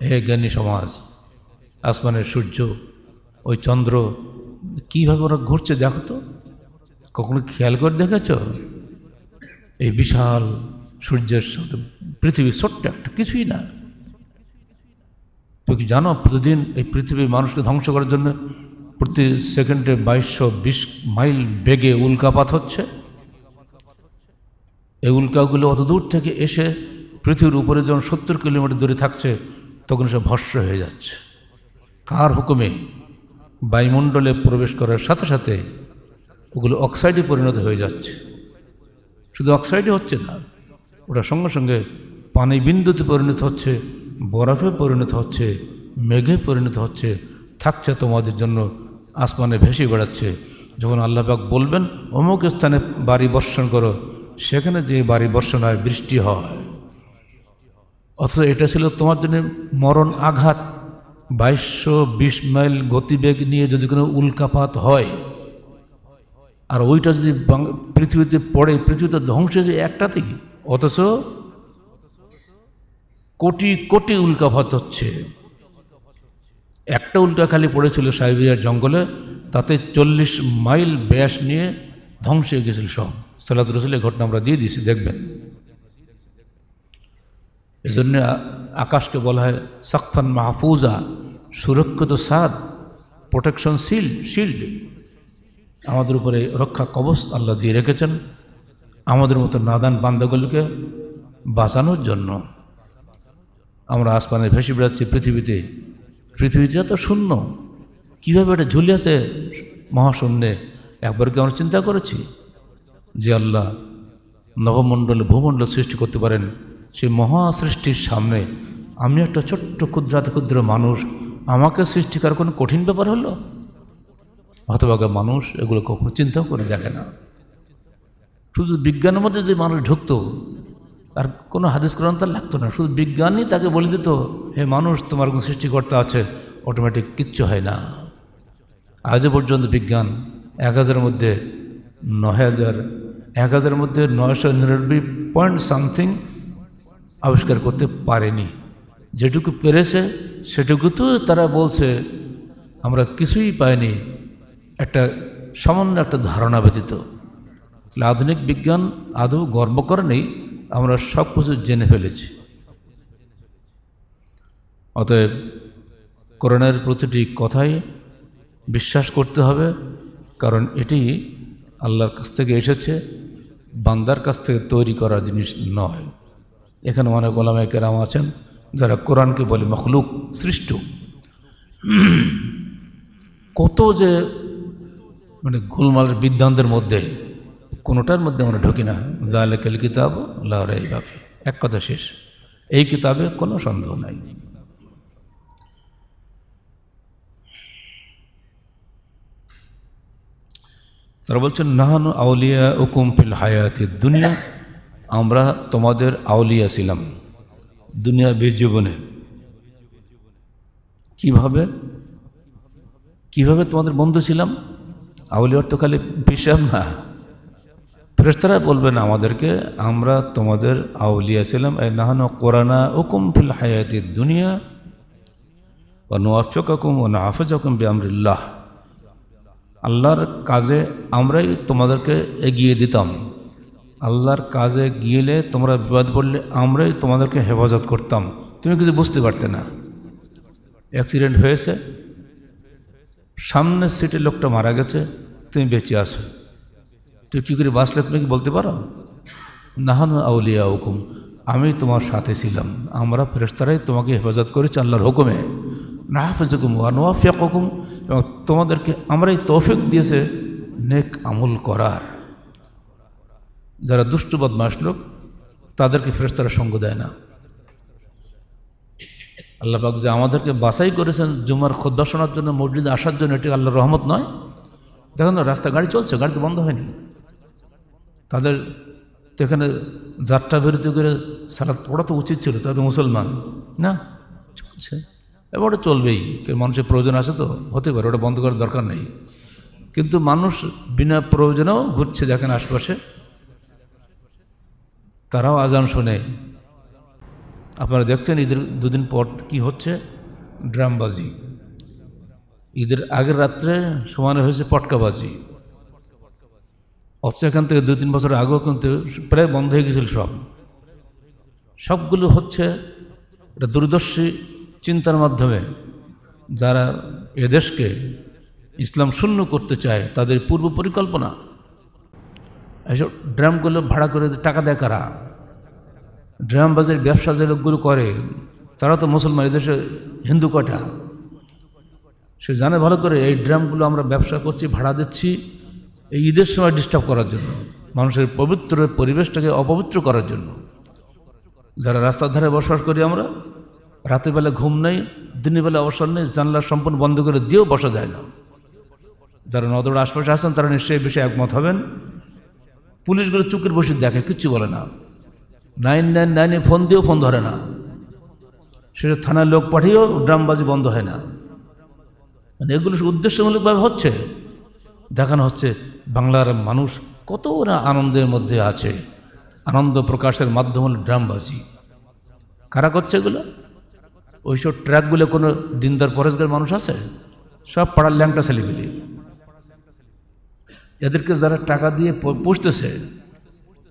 হে জ্ঞানী সমাজ আসমানের সূর্য ওই চন্দ্র কীভাবে ওরা ঘুরছে দেখো তো কখনো খেয়াল করে দেখেছ এই বিশাল সূর্যের পৃথিবী ছোট্ট একটা কিছুই না তুমি কি জানো প্রতিদিন এই পৃথিবীর মানুষকে ধ্বংস করার জন্য প্রতি সেকেন্ডে বাইশশো বিশ মাইল বেগে উল্কাপাত হচ্ছে এই উল্কাগুলো অত দূর থেকে এসে পৃথিবীর উপরে যখন সত্তর কিলোমিটার দূরে থাকছে তখন সে ভস্য হয়ে যাচ্ছে কার হুকুমে বায়ুমণ্ডলে প্রবেশ করার সাথে সাথে ওগুলো অক্সাইডে পরিণত হয়ে যাচ্ছে শুধু অক্সাইডে হচ্ছে না ওটা সঙ্গে সঙ্গে পানি বিন্দুতে পরিণত হচ্ছে বরফে পরিণত হচ্ছে মেঘে পরিণত হচ্ছে থাকছে তোমাদের জন্য আসমানে ভেসে বেড়াচ্ছে যখন আল্লাহবাক বলবেন অমুক স্থানে বাড়ি বর্ষণ করো সেখানে যে বাড়ি বর্ষণ হয় বৃষ্টি হয় অথচ এটা ছিল তোমার জন্য মরণ আঘাত বাইশশো বিশ মাইল গতিবেগ নিয়ে যদি কোনো উল্কাপাত হয় আর ওইটা যদি পৃথিবীতে পড়ে পৃথিবীতে ধ্বংস যে একটা থেকে অথচ কোটি কোটি উল্কাপাত হচ্ছে একটা উল্কা খালি পড়েছিল সাইবেরিয়ার জঙ্গলে তাতে চল্লিশ মাইল ব্যাস নিয়ে ধ্বংস হয়ে গেছিল সব সালাদ রসুলের ঘটনা আমরা দিয়ে দিছি দেখবেন এই জন্য আকাশকে বলা হয় সাকফান মাহফুজা সুরক্ষিত সাদ প্রোটেকশন শিল্ড শিল্ড আমাদের উপরে রক্ষা কবচ আল্লাহ দিয়ে রেখেছেন আমাদের মতো নাদান বান্দাগুলোকে বাঁচানোর জন্য আমরা আসমানে ভেসে বেড়াচ্ছি পৃথিবীতে পৃথিবীটা এত শূন্য কীভাবে এটা ঝুলে আছে মহাশূন্যে একবার কি আমরা চিন্তা করেছি যে আল্লাহ নবমণ্ডল ভূমণ্ডল সৃষ্টি করতে পারেন সেই মহাসৃষ্টির সামনে আমি একটা ছোট্ট ক্ষুদ্রাত ক্ষুদ্র মানুষ আমাকে সৃষ্টি করার কোনো কঠিন ব্যাপার হলো হতভাগা মানুষ এগুলো কখনো চিন্তাও করে দেখে না শুধু বিজ্ঞানের মধ্যে যদি মানুষ ঢুকত আর কোনো হাদিস করান তার লাগতো না শুধু বিজ্ঞানই তাকে বলে দিত হে মানুষ তোমার কোনো সৃষ্টিকর্তা আছে অটোমেটিক কিচ্ছু হয় না আজও পর্যন্ত বিজ্ঞান এক হাজারের মধ্যে নয় হাজার এক হাজারের মধ্যে নয়শো নিরানব্বই পয়েন্ট সামথিং আবিষ্কার করতে পারেনি যেটুকু পেরেছে সেটুকু তো তারা বলছে আমরা কিছুই পাইনি একটা সামান্য একটা ধারণা ব্যতীত আধুনিক বিজ্ঞান আদৌ গর্ব করে নেই আমরা সব কিছু জেনে ফেলেছি অতএব করোনার প্রতিটি কথাই বিশ্বাস করতে হবে কারণ এটি আল্লাহর কাছ থেকে এসেছে বান্দার কাছ থেকে তৈরি করা জিনিস নয় এখানে অনেক ওলামায় কেরাম আছেন যারা কোরআনকে বলে মখলুক সৃষ্ট কত যে মানে গোলমালের বিদ্যান্তের মধ্যে কোনোটার মধ্যে আমরা ঢুকি না দালেকেল কিতাব লাউরাই এক কথা শেষ এই কিতাবে কোনো সন্দেহ নাই তারা বলছেন নাহান আউলিয়া ও ফিল হায়াতের দুনিয়া আমরা তোমাদের আউলিয়া ছিলাম দুনিয়া জীবনে কিভাবে কিভাবে তোমাদের বন্ধু ছিলাম আউলিয়ার তো খালি বিশ্বাস না ফেরেস্তারা বলবেন আমাদেরকে আমরা তোমাদের আউলিয়া ছিলাম এ নাহান কোরানা ও ফিল হায়াতের দুনিয়া ও নোয়াফ হুকুম ও হাফেজ হুকুম বিআমরিল্লাহ আল্লাহর কাজে আমরাই তোমাদেরকে এগিয়ে দিতাম আল্লাহর কাজে গিয়েলে তোমরা বিবাদ পড়লে আমরাই তোমাদেরকে হেফাজত করতাম তুমি কিছু বুঝতে পারতে না অ্যাক্সিডেন্ট হয়েছে সামনের সিটে লোকটা মারা গেছে তুমি বেঁচে আসো তুই কী করে বাঁচলে তুমি কি বলতে পারো নাহান আউলিয়া হুকুম আমি তোমার সাথে ছিলাম আমরা ফেরস্তারাই তোমাকে হেফাজত করেছি আল্লাহর হুকুমে নাহফিজুকুম আনোয়াফিয়াকুম এবং তোমাদেরকে আমরাই তৌফিক দিয়েছে নেক আমল করার যারা দুষ্ট বদমাস লোক তাদেরকে ফেরেস্তারা সঙ্গ দেয় না আল্লাহবাক যে আমাদেরকে বাছাই করেছেন জুমার খোদ্া শোনার জন্য মসজিদে আসার জন্য এটি আল্লাহর রহমত নয় দেখেন রাস্তা গাড়ি চলছে গাড়ি তো বন্ধ হয়নি তাদের তো এখানে যাত্রা বিরতি করে সারা পড়া তো উচিত ছিল তাদের মুসলমান না চলছে এবার ওটা চলবেই মানুষের প্রয়োজন আছে তো হতে পারে ওটা বন্ধ করার দরকার নেই কিন্তু মানুষ বিনা প্রয়োজনেও ঘুরছে দেখেন আশপাশে তারাও আজান শোনে আপনারা দেখছেন ঈদের দুদিন পর কি হচ্ছে ড্রামবাজি ঈদের আগের রাত্রে সমানে হয়েছে পটকাবাজি অথচ এখান থেকে দু তিন বছর আগেও কিন্তু প্রায় বন্ধ হয়ে গেছিল সব সবগুলো হচ্ছে এটা দূরদর্শী চিন্তার মাধ্যমে যারা এদেশকে ইসলাম শূন্য করতে চায় তাদের পূর্ব পরিকল্পনা এসব ড্রামগুলো ভাড়া করে টাকা দেয় কারা ড্রামবাজের ব্যবসা যে লোকগুলো করে তারা তো মুসলমান এদেশে হিন্দু কটা সে জানে ভালো করে এই ড্রামগুলো আমরা ব্যবসা করছি ভাড়া দিচ্ছি এই ঈদের সময় ডিস্টার্ব করার জন্য মানুষের পবিত্র পরিবেশটাকে অপবিত্র করার জন্য যারা রাস্তার ধারে বসবাস করি আমরা রাতের বেলা ঘুম নেই দিনের বেলা অবসর নেই জানলা সম্পূর্ণ বন্ধ করে দিয়েও বসা যায় না যারা নদর আশপাশে আসেন তারা নিশ্চয়ই বিষয়ে একমত হবেন পুলিশগুলো চুকের বসে দেখে কিচ্ছু বলে না নাইন নাইন নাইনে ফোন দিয়েও ফোন ধরে না সেটা থানার লোক পাঠিয়েও ড্রামবাজি বন্ধ হয় না মানে এগুলো উদ্দেশ্যমূলকভাবে হচ্ছে দেখানো হচ্ছে বাংলার মানুষ কত না আনন্দের মধ্যে আছে আনন্দ প্রকাশের মাধ্যম হল ড্রামবাজি কারা করছে এগুলো ওইসব ট্র্যাকগুলো কোনো দিনদার পরেজগার মানুষ আছে সব পাড়ার ল্যাংটা ছেলেপিলি এদেরকে যারা টাকা দিয়ে পুষতেছে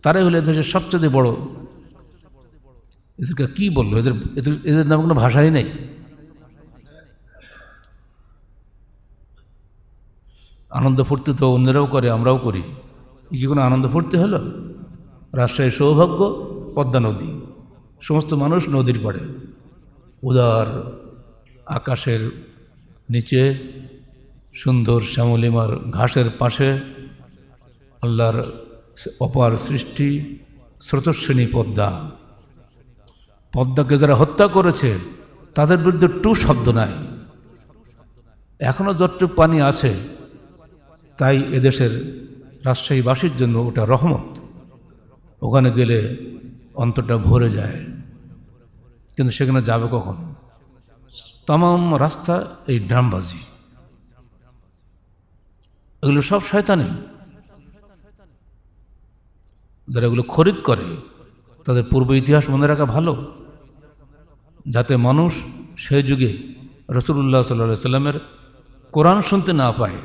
তারাই হলো এদের সবচেয়ে বড় এদেরকে কি বললো এদের এদের এদের নাম কোনো ভাষাই নেই আনন্দ ফুর্তি তো অন্যরাও করে আমরাও করি কি কোনো আনন্দ ফুর্তি হলো রাজশাহীর সৌভাগ্য পদ্মা নদী সমস্ত মানুষ নদীর পাড়ে উদার আকাশের নিচে সুন্দর শ্যামলিমার ঘাসের পাশে আল্লাহর অপার সৃষ্টি স্রোতস্বিনী পদ্মা পদ্মাকে যারা হত্যা করেছে তাদের বিরুদ্ধে টু শব্দ নাই এখনও যতটুকু পানি আছে তাই এদেশের রাজশাহীবাসীর জন্য ওটা রহমত ওখানে গেলে অন্তরটা ভরে যায় কিন্তু সেখানে যাবে কখন তাম রাস্তা এই ড্রামবাজি এগুলো সব শয়তানি যারা এগুলো খরিদ করে তাদের পূর্ব ইতিহাস মনে রাখা ভালো যাতে মানুষ সেই যুগে রসুল্লাহ সাল্লা সাল্লামের কোরআন শুনতে না পায়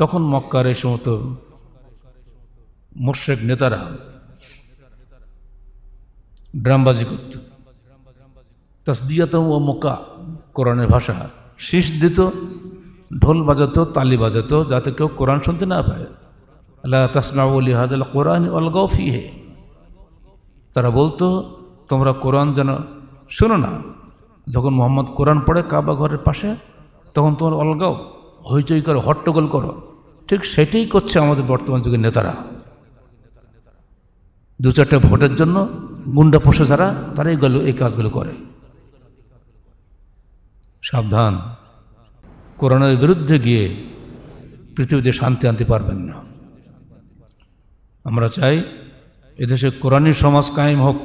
তখন মক্কার এই সমস্ত মোর্শেক নেতারা ড্রামবাজি করত তাসদিয়াতম ও মোকা কোরআনের ভাষা শীষ দিত ঢোল বাজাতো তালি বাজাতো যাতে কেউ কোরআন শুনতে না পায় আল্লাহ তাসমাউলি হাজাল কোরআন অলগাও ফিহে তারা বলতো তোমরা কোরআন যেন শোনো না যখন মোহাম্মদ কোরআন পড়ে কাবা ঘরের পাশে তখন তোমার অলগাও হইচই করো হট্টগোল করো ঠিক সেটাই করছে আমাদের বর্তমান যুগের নেতারা দু চারটে ভোটের জন্য গুন্ডা পোষে যারা তারাই এই কাজগুলো করে সাবধান করোনার বিরুদ্ধে গিয়ে পৃথিবীতে শান্তি আনতে পারবেন না আমরা চাই এদেশে কোরআনই সমাজ কায়েম হোক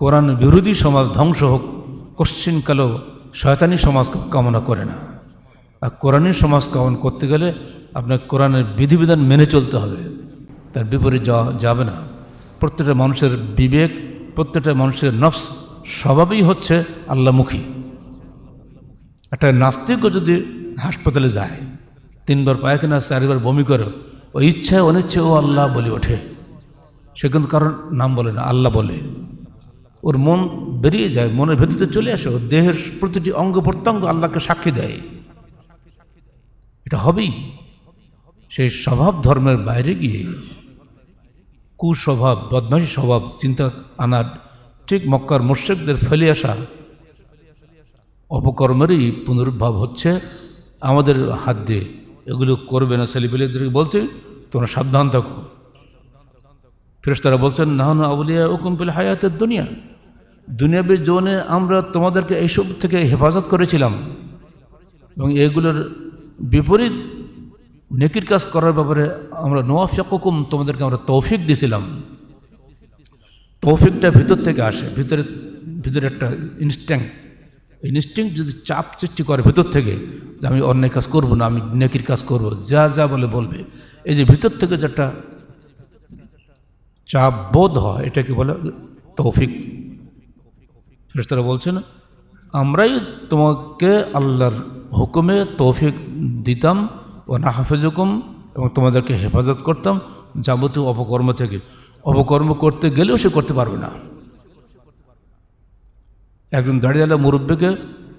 কোরআন বিরোধী সমাজ ধ্বংস হোক কশ্চিনকালেও শয়তানি সমাজ কামনা করে না আর কোরআনই সমাজ কামনা করতে গেলে আপনার কোরআনের বিধিবিধান মেনে চলতে হবে তার বিপরীত যাবে না প্রত্যেকটা মানুষের বিবেক প্রত্যেকটা মানুষের নফস স্বভাবই হচ্ছে আল্লাহমুখী একটা নাস্তিকও যদি হাসপাতালে যায় তিনবার পায়খানা চারবার বমি করে ও ইচ্ছায় অনিচ্ছায় ও আল্লাহ বলে ওঠে সে কিন্তু কারণ নাম বলে না আল্লাহ বলে ওর মন বেরিয়ে যায় মনের ভেতরে চলে আসে ওর দেহের প্রতিটি অঙ্গ প্রত্যঙ্গ আল্লাহকে সাক্ষী দেয় এটা হবেই সেই স্বভাব ধর্মের বাইরে গিয়ে কুস্বভাব বদমাসী স্বভাব চিন্তা আনার ঠিক মক্কার মোর্শেকদের ফেলে আসা অপকর্মেরই পুনরুদ্ভাব হচ্ছে আমাদের হাত দিয়ে এগুলো করবে না ছেলেপেলেদেরকে বলছে তোমরা সাবধান থাকো ফেরেস তারা বলছেন নাহন আবুলিয়া ওকুম পেলে হায়াতের দুনিয়া দুনিয়াবীর জীবনে আমরা তোমাদেরকে এইসব থেকে হেফাজত করেছিলাম এবং এগুলোর বিপরীত নেকির কাজ করার ব্যাপারে আমরা নোয়াফ শাকুকুম তোমাদেরকে আমরা তৌফিক দিয়েছিলাম তৌফিকটা ভিতর থেকে আসে ভিতরে ভিতরে একটা ইনস্ট্যাঙ্ক ইনস্টিং যদি চাপ সৃষ্টি করে ভেতর থেকে যে আমি অন্যায় কাজ করব না আমি নেকির কাজ করব যা যা বলে বলবে এই যে ভিতর থেকে যেটা চাপ বোধ হয় এটাকে বলে তৌফিক বলছে বলছেন আমরাই তোমাকে আল্লাহর হুকুমে তৌফিক দিতাম ও না হাফেজ হুকুম এবং তোমাদেরকে হেফাজত করতাম যাবতীয় অপকর্ম থেকে অপকর্ম করতে গেলেও সে করতে পারবে না একজন দাঁড়িয়ে আলো মুরব্বীকে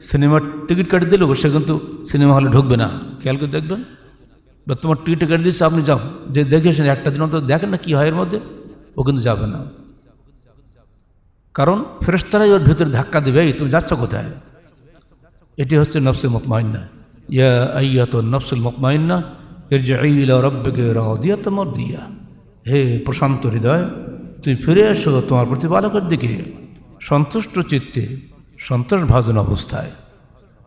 সিনেমার টিকিট কাটি দিল সে কিন্তু সিনেমা হলে ঢুকবে না খেয়াল করে দেখবেন বা তোমার টিকিট কেটে দিচ্ছে আপনি যাও যে দেখেছেন একটা দিন অন্তত দেখেন না কী হয় এর মধ্যে ও কিন্তু যাবে না কারণ ফেরস্তারাই ওর ভেতরে ধাক্কা দেবে এই তুমি যাচ্ছ কোথায় এটি হচ্ছে নফসে মকমাইন্না ইয়া আইয়া তো নফসুল মকমাইন্না এর যে আইলা রব্বেকে রহদিয়া তোমার দিয়া হে প্রশান্ত হৃদয় তুমি ফিরে এসো তোমার প্রতিপালকের দিকে সন্তুষ্ট চিত্তে সন্তোষ ভাজন অবস্থায়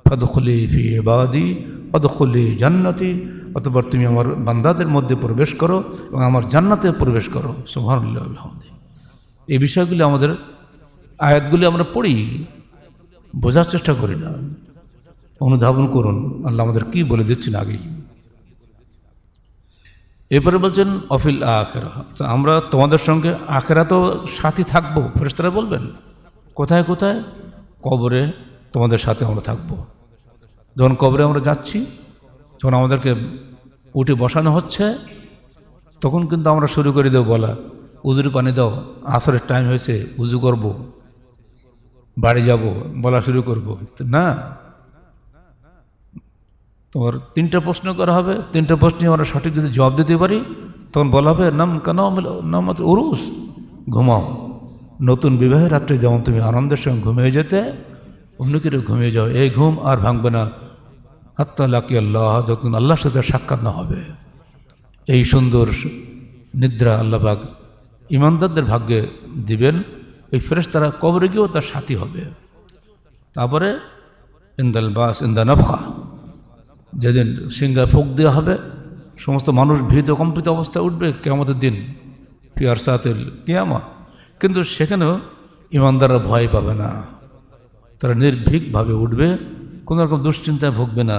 ফদখলি ফি এবাদি অদখলি জান্নাতি অতপর তুমি আমার বান্দাদের মধ্যে প্রবেশ করো এবং আমার জান্নাতে প্রবেশ করো সুহানুল্লাহমদি এই বিষয়গুলি আমাদের আয়াতগুলি আমরা পড়ি বোঝার চেষ্টা করি না অনুধাবন করুন আল্লাহ আমাদের কি বলে দিচ্ছেন আগেই এরপরে বলছেন অফিল আখেরা তো আমরা তোমাদের সঙ্গে আখেরা তো সাথী থাকবো ফেরেস্তারা বলবেন কোথায় কোথায় কবরে তোমাদের সাথে আমরা থাকব যখন কবরে আমরা যাচ্ছি যখন আমাদেরকে উঠে বসানো হচ্ছে তখন কিন্তু আমরা শুরু করে দেবো বলা উজুর পানি দাও আসরের টাইম হয়েছে উজু করব বাড়ি যাব বলা শুরু করব না তোমার তিনটা প্রশ্ন করা হবে তিনটা প্রশ্নে আমরা সঠিক যদি জবাব দিতে পারি তখন বলা হবে নাম কেন নাম উরুস ঘুমাও নতুন বিবাহের রাত্রে যেমন তুমি আনন্দের সঙ্গে ঘুমিয়ে যেতে অন্য কেটে ঘুমিয়ে যাও এই ঘুম আর ভাঙবে না আত্মাল্লাকি আল্লাহ যতক্ষণ আল্লাহর সাথে সাক্ষাৎ না হবে এই সুন্দর নিদ্রা আল্লাহবাগ ইমানদারদের ভাগ্যে দিবেন ওই ফেরেস তারা কবরে গিয়েও তার সাথী হবে তারপরে ইন্দাল বাস ইন্দা নফা যেদিন সিঙ্গা ফুক দেওয়া হবে সমস্ত মানুষ ভীত কম্পিত অবস্থায় উঠবে কেমতের দিন পিয়ার সাথে কেয়ামা কিন্তু সেখানেও ইমানদাররা ভয় পাবে না তারা নির্ভীকভাবে উঠবে কোনো রকম দুশ্চিন্তায় ভুগবে না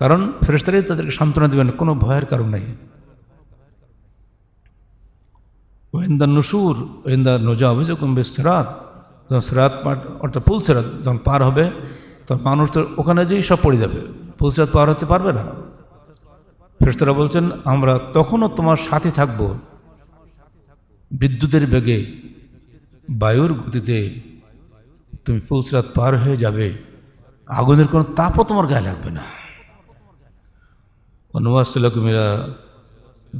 কারণ ফেরেস্তারাই তাদেরকে সান্ত্বনা দেবেন কোনো ভয়ের কারণ নেই ওয়েন্দা নসুর ওয়েন্দা নজা অভিযোগ সেরাত যখন সেরাত অর্থাৎ পুল সিরাত যখন পার হবে তখন মানুষ তো ওখানে যেই সব পড়ে যাবে পুল সিরাত পার হতে পারবে না ফেরেস্তারা বলছেন আমরা তখনও তোমার সাথে থাকব বিদ্যুতের বেগে বায়ুর গতিতে তুমি পুলসরাত পার হয়ে যাবে আগুনের কোনো তাপও তোমার গায়ে লাগবে না অনুবাস অনুবাসমিরা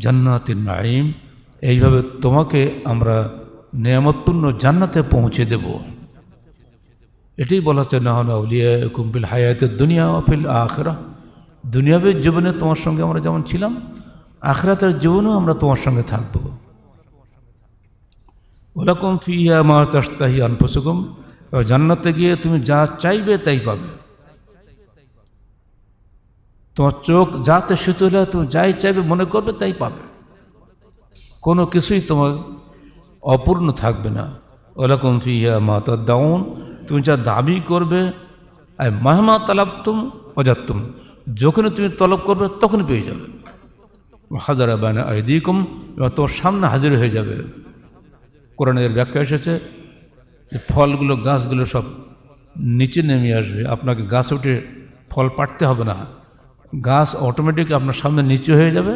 জান্নাতিন নাইম এইভাবে তোমাকে আমরা নিয়ামতপূর্ণ জান্নাতে পৌঁছে দেব এটাই বলা হচ্ছে নাহন আউলিয়া কুম্পিল হায়াতের দুনিয়া অফিল আখরা দুনিয়াবের জীবনে তোমার সঙ্গে আমরা যেমন ছিলাম আখরাতের জীবনেও আমরা তোমার সঙ্গে থাকবো ওরকম ফিয়া মার তাস্তাহি আনফুসুকুম জান্নাতে গিয়ে তুমি যা চাইবে তাই পাবে তোমার চোখ যাতে সুতো তুমি যাই চাইবে মনে করবে তাই পাবে কোনো কিছুই তোমার অপূর্ণ থাকবে না ওলাকুম ফিয়া মাতা দাউন তুমি যা দাবি করবে আর মাহমা তালাবতুম অজাত্তুম যখনই তুমি তলব করবে তখন পেয়ে যাবে হাজারা বায়না আইদিকুম এবং তোমার সামনে হাজির হয়ে যাবে কোরআনের ব্যাখ্যা এসেছে যে ফলগুলো গাছগুলো সব নিচে নেমে আসবে আপনাকে গাছ উঠে ফল পাটতে হবে না গাছ অটোমেটিক আপনার সামনে নিচু হয়ে যাবে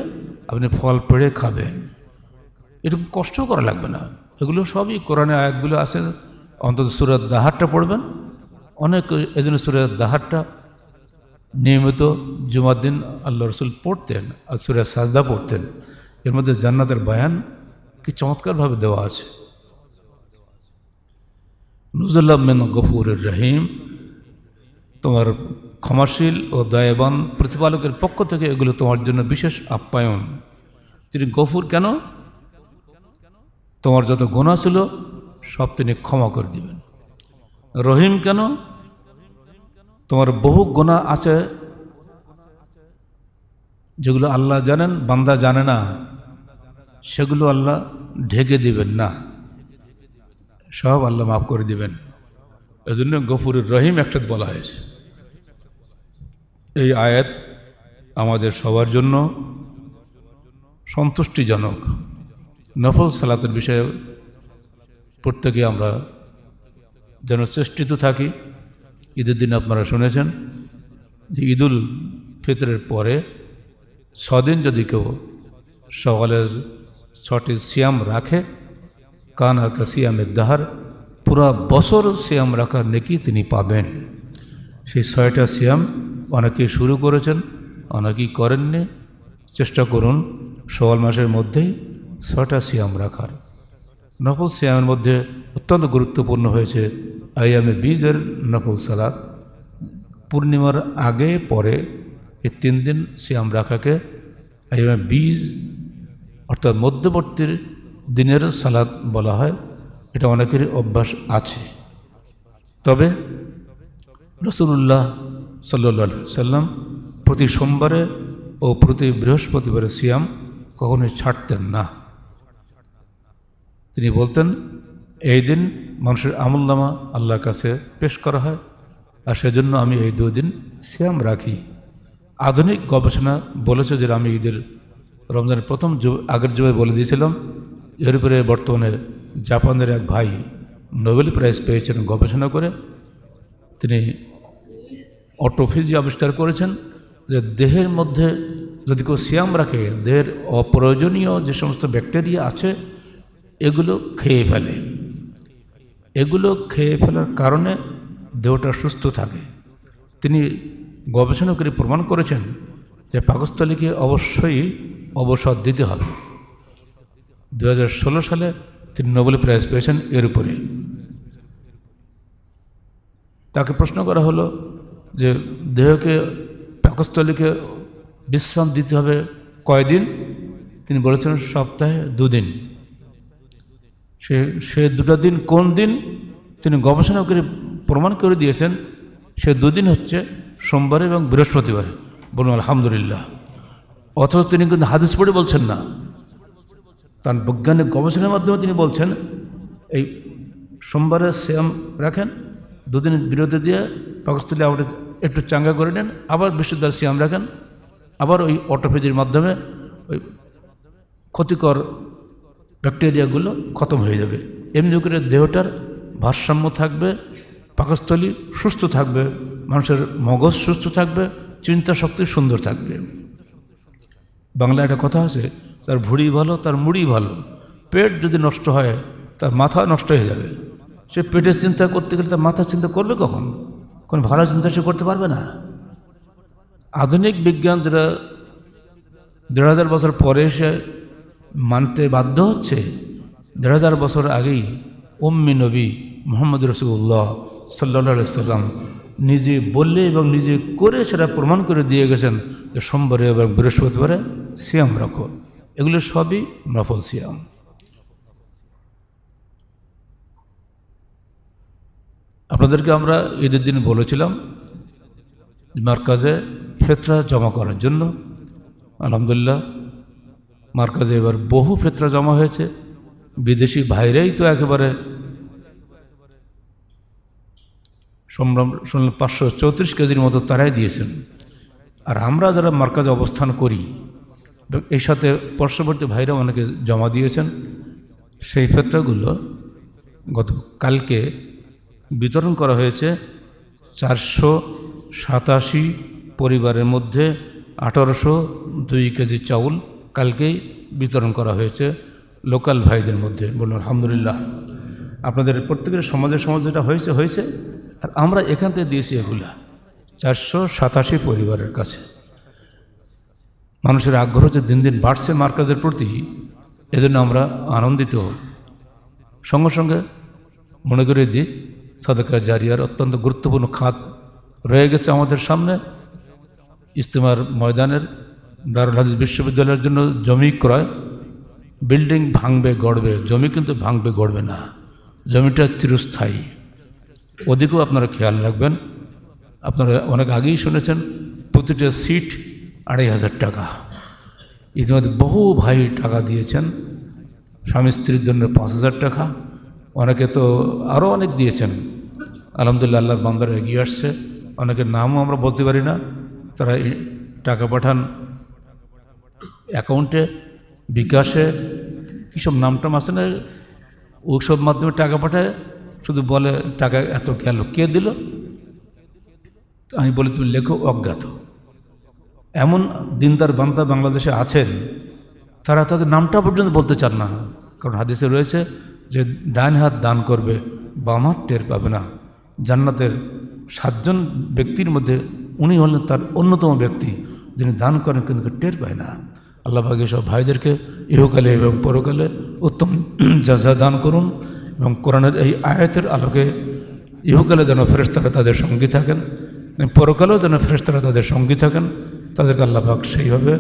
আপনি ফল পেড়ে খাবেন এরকম কষ্ট করা লাগবে না এগুলো সবই কোরআনে আয়াতগুলো আছে অন্তত সুরের দাহারটা পড়বেন অনেক এজন্য সুরের দাহারটা নিয়মিত জুমার দিন আল্লাহ রসুল পড়তেন আর সুরের সাজদা পড়তেন এর মধ্যে জান্নাতের বায়ান কি চমৎকারভাবে দেওয়া আছে মিন গফুরের রহিম তোমার ক্ষমাশীল ও দয়াবান প্রতিপালকের পক্ষ থেকে এগুলো তোমার জন্য বিশেষ আপ্যায়ন তিনি গফুর কেন তোমার যত গোনা ছিল সব তিনি ক্ষমা করে দিবেন রহিম কেন তোমার বহু গোনা আছে যেগুলো আল্লাহ জানেন বান্দা জানে না সেগুলো আল্লাহ ঢেকে দিবেন না সব আল্লাহ মাফ করে দিবেন এই জন্য গফুরের রহিম একটা বলা হয়েছে এই আয়াত আমাদের সবার জন্য সন্তুষ্টিজনক নফল সালাতের বিষয়ে প্রত্যেকে আমরা যেন চেষ্টিত থাকি ঈদের দিন আপনারা শুনেছেন যে ঈদুল ফিতরের পরে ছদিন যদি কেউ সকালের ছটি সিয়াম রাখে কানা কাসিয়ামের দাহার পুরা বছর সিয়াম রাখার নেকি তিনি পাবেন সেই ছয়টা সিয়াম অনেকে শুরু করেছেন অনেকেই করেননি চেষ্টা করুন সওয়াল মাসের মধ্যেই ছয়টা সিয়াম রাখার নফল সিয়ামের মধ্যে অত্যন্ত গুরুত্বপূর্ণ হয়েছে আইয়ামে বীজের নফল সালাদ পূর্ণিমার আগে পরে এই তিন দিন সিয়াম রাখাকে আইয়ামে বীজ অর্থাৎ মধ্যবর্তীর দিনের সালাদ বলা হয় এটা অনেকেরই অভ্যাস আছে তবে রসুল্লাহ সাল্লি সাল্লাম প্রতি সোমবারে ও প্রতি বৃহস্পতিবারে সিয়াম কখনোই ছাড়তেন না তিনি বলতেন এই দিন মানুষের আমলনামা আল্লাহর কাছে পেশ করা হয় আর সেজন্য আমি এই দুই দিন সিয়াম রাখি আধুনিক গবেষণা বলেছে যে আমি ঈদের রমজানের প্রথম আগের যুগে বলে দিয়েছিলাম এর উপরে বর্তমানে জাপানের এক ভাই নোবেল প্রাইজ পেয়েছেন গবেষণা করে তিনি অটোফিজি আবিষ্কার করেছেন যে দেহের মধ্যে যদি কেউ সিয়াম রাখে দেহের অপ্রয়োজনীয় যে সমস্ত ব্যাকটেরিয়া আছে এগুলো খেয়ে ফেলে এগুলো খেয়ে ফেলার কারণে দেহটা সুস্থ থাকে তিনি গবেষণা করে প্রমাণ করেছেন যে পাকস্থলীকে অবশ্যই অবসর দিতে হবে দু সালে তিনি নোবেল প্রাইজ পেয়েছেন এর উপরে তাকে প্রশ্ন করা হলো যে দেহকে পাকস্থলীকে বিশ্রাম দিতে হবে কয়দিন তিনি বলেছেন সপ্তাহে দুদিন সে সে দুটো দিন কোন দিন তিনি গবেষণা করে প্রমাণ করে দিয়েছেন সে দুদিন হচ্ছে সোমবার এবং বৃহস্পতিবার বলুন আলহামদুলিল্লাহ অথচ তিনি কিন্তু হাদিস পড়ে বলছেন না তার বৈজ্ঞানিক গবেষণার মাধ্যমে তিনি বলছেন এই সোমবারে শ্যাম রাখেন দুদিন বিরতি দিয়ে পাকস্থলী আবার একটু চাঙ্গা করে নেন আবার বিশ্বদ্বার শ্যাম রাখেন আবার ওই অটোফেজির মাধ্যমে ওই ক্ষতিকর ব্যাকটেরিয়াগুলো খতম হয়ে যাবে এমনি করে দেহটার ভারসাম্য থাকবে পাকস্থলী সুস্থ থাকবে মানুষের মগজ সুস্থ থাকবে চিন্তা শক্তি সুন্দর থাকবে বাংলা একটা কথা আছে তার ভুড়ি ভালো তার মুড়ি ভালো পেট যদি নষ্ট হয় তার মাথা নষ্ট হয়ে যাবে সে পেটের চিন্তা করতে গেলে তার মাথার চিন্তা করবে কখন কোনো ভালো চিন্তা সে করতে পারবে না আধুনিক বিজ্ঞান যেটা দেড় হাজার বছর পরে এসে মানতে বাধ্য হচ্ছে দেড় হাজার বছর আগেই উম্মি নবী মোহাম্মদ রসুল্লাহ সাল্লা সাল্লাম নিজে বললে এবং নিজে করে সেটা প্রমাণ করে দিয়ে গেছেন যে সোমবারে এবং বৃহস্পতিবারে সিয়াম রাখো এগুলো সবই নফল সিয়াম আপনাদেরকে আমরা ঈদের দিন বলেছিলাম মার্কাজে ফেতরা জমা করার জন্য আলহামদুলিল্লাহ মার্কাজে এবার বহু ফেতরা জমা হয়েছে বিদেশি ভাইরাই তো একেবারে সম্ভ্রম শুনলাম পাঁচশো চৌত্রিশ কেজির মতো তারাই দিয়েছেন আর আমরা যারা মার্কাজে অবস্থান করি এই সাথে পার্শ্ববর্তী ভাইরা অনেকে জমা দিয়েছেন সেই ফেতরাগুলো গত কালকে বিতরণ করা হয়েছে চারশো সাতাশি পরিবারের মধ্যে আঠারোশো দুই কেজি চাউল কালকেই বিতরণ করা হয়েছে লোকাল ভাইদের মধ্যে বলুন আলহামদুলিল্লাহ আপনাদের প্রত্যেকের সমাজে সমাজ যেটা হয়েছে হয়েছে আর আমরা এখান থেকে দিয়েছি এগুলা চারশো সাতাশি পরিবারের কাছে মানুষের আগ্রহ যে দিন দিন বাড়ছে মার্কাজের প্রতি এজন্য আমরা আনন্দিত সঙ্গে সঙ্গে মনে করে যে সাদাকা জারিয়ার অত্যন্ত গুরুত্বপূর্ণ খাত রয়ে গেছে আমাদের সামনে ইস্তেমার ময়দানের দারুল হাদিস বিশ্ববিদ্যালয়ের জন্য জমি ক্রয় বিল্ডিং ভাঙবে গড়বে জমি কিন্তু ভাঙবে গড়বে না জমিটা চিরস্থায়ী ওদিকেও আপনারা খেয়াল রাখবেন আপনারা অনেক আগেই শুনেছেন প্রতিটা সিট আড়াই হাজার টাকা ইতিমধ্যে বহু ভাই টাকা দিয়েছেন স্বামী স্ত্রীর জন্য পাঁচ হাজার টাকা অনেকে তো আরও অনেক দিয়েছেন আলহামদুলিল্লাহ আল্লাহর বান্দারা এগিয়ে আসছে অনেকের নামও আমরা বলতে পারি না তারা টাকা পাঠান অ্যাকাউন্টে বিকাশে কীসব নামটাম আছে না ওইসব মাধ্যমে টাকা পাঠায় শুধু বলে টাকা এত গেল কে দিল আমি বলি তুমি লেখো অজ্ঞাত এমন দিনদার বান্দা বাংলাদেশে আছেন তারা তাদের নামটা পর্যন্ত বলতে চান না কারণ হাদিসে রয়েছে যে ডান হাত দান করবে বাম টের পাবে না জান্নাতের সাতজন ব্যক্তির মধ্যে উনি হলেন তার অন্যতম ব্যক্তি যিনি দান করেন কিন্তু টের পায় না আল্লাহ পাকে সব ভাইদেরকে ইহকালে এবং পরকালে উত্তম যা দান করুন এবং কোরআনের এই আয়াতের আলোকে ইহকালে যেন ফেরেস্তারা তাদের সঙ্গী থাকেন পরকালেও যেন ফেরেস্তারা তাদের সঙ্গী থাকেন তাদেরকে আল্লাহাক সেইভাবে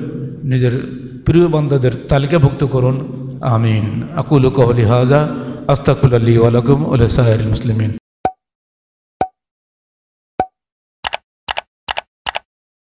নিজের প্রিয় বান্ধাদের তালিকাভুক্ত করুন আমিন আকুল কহলি হাজা আস্তাকুল আলী আলকুম উল মুসলিমিন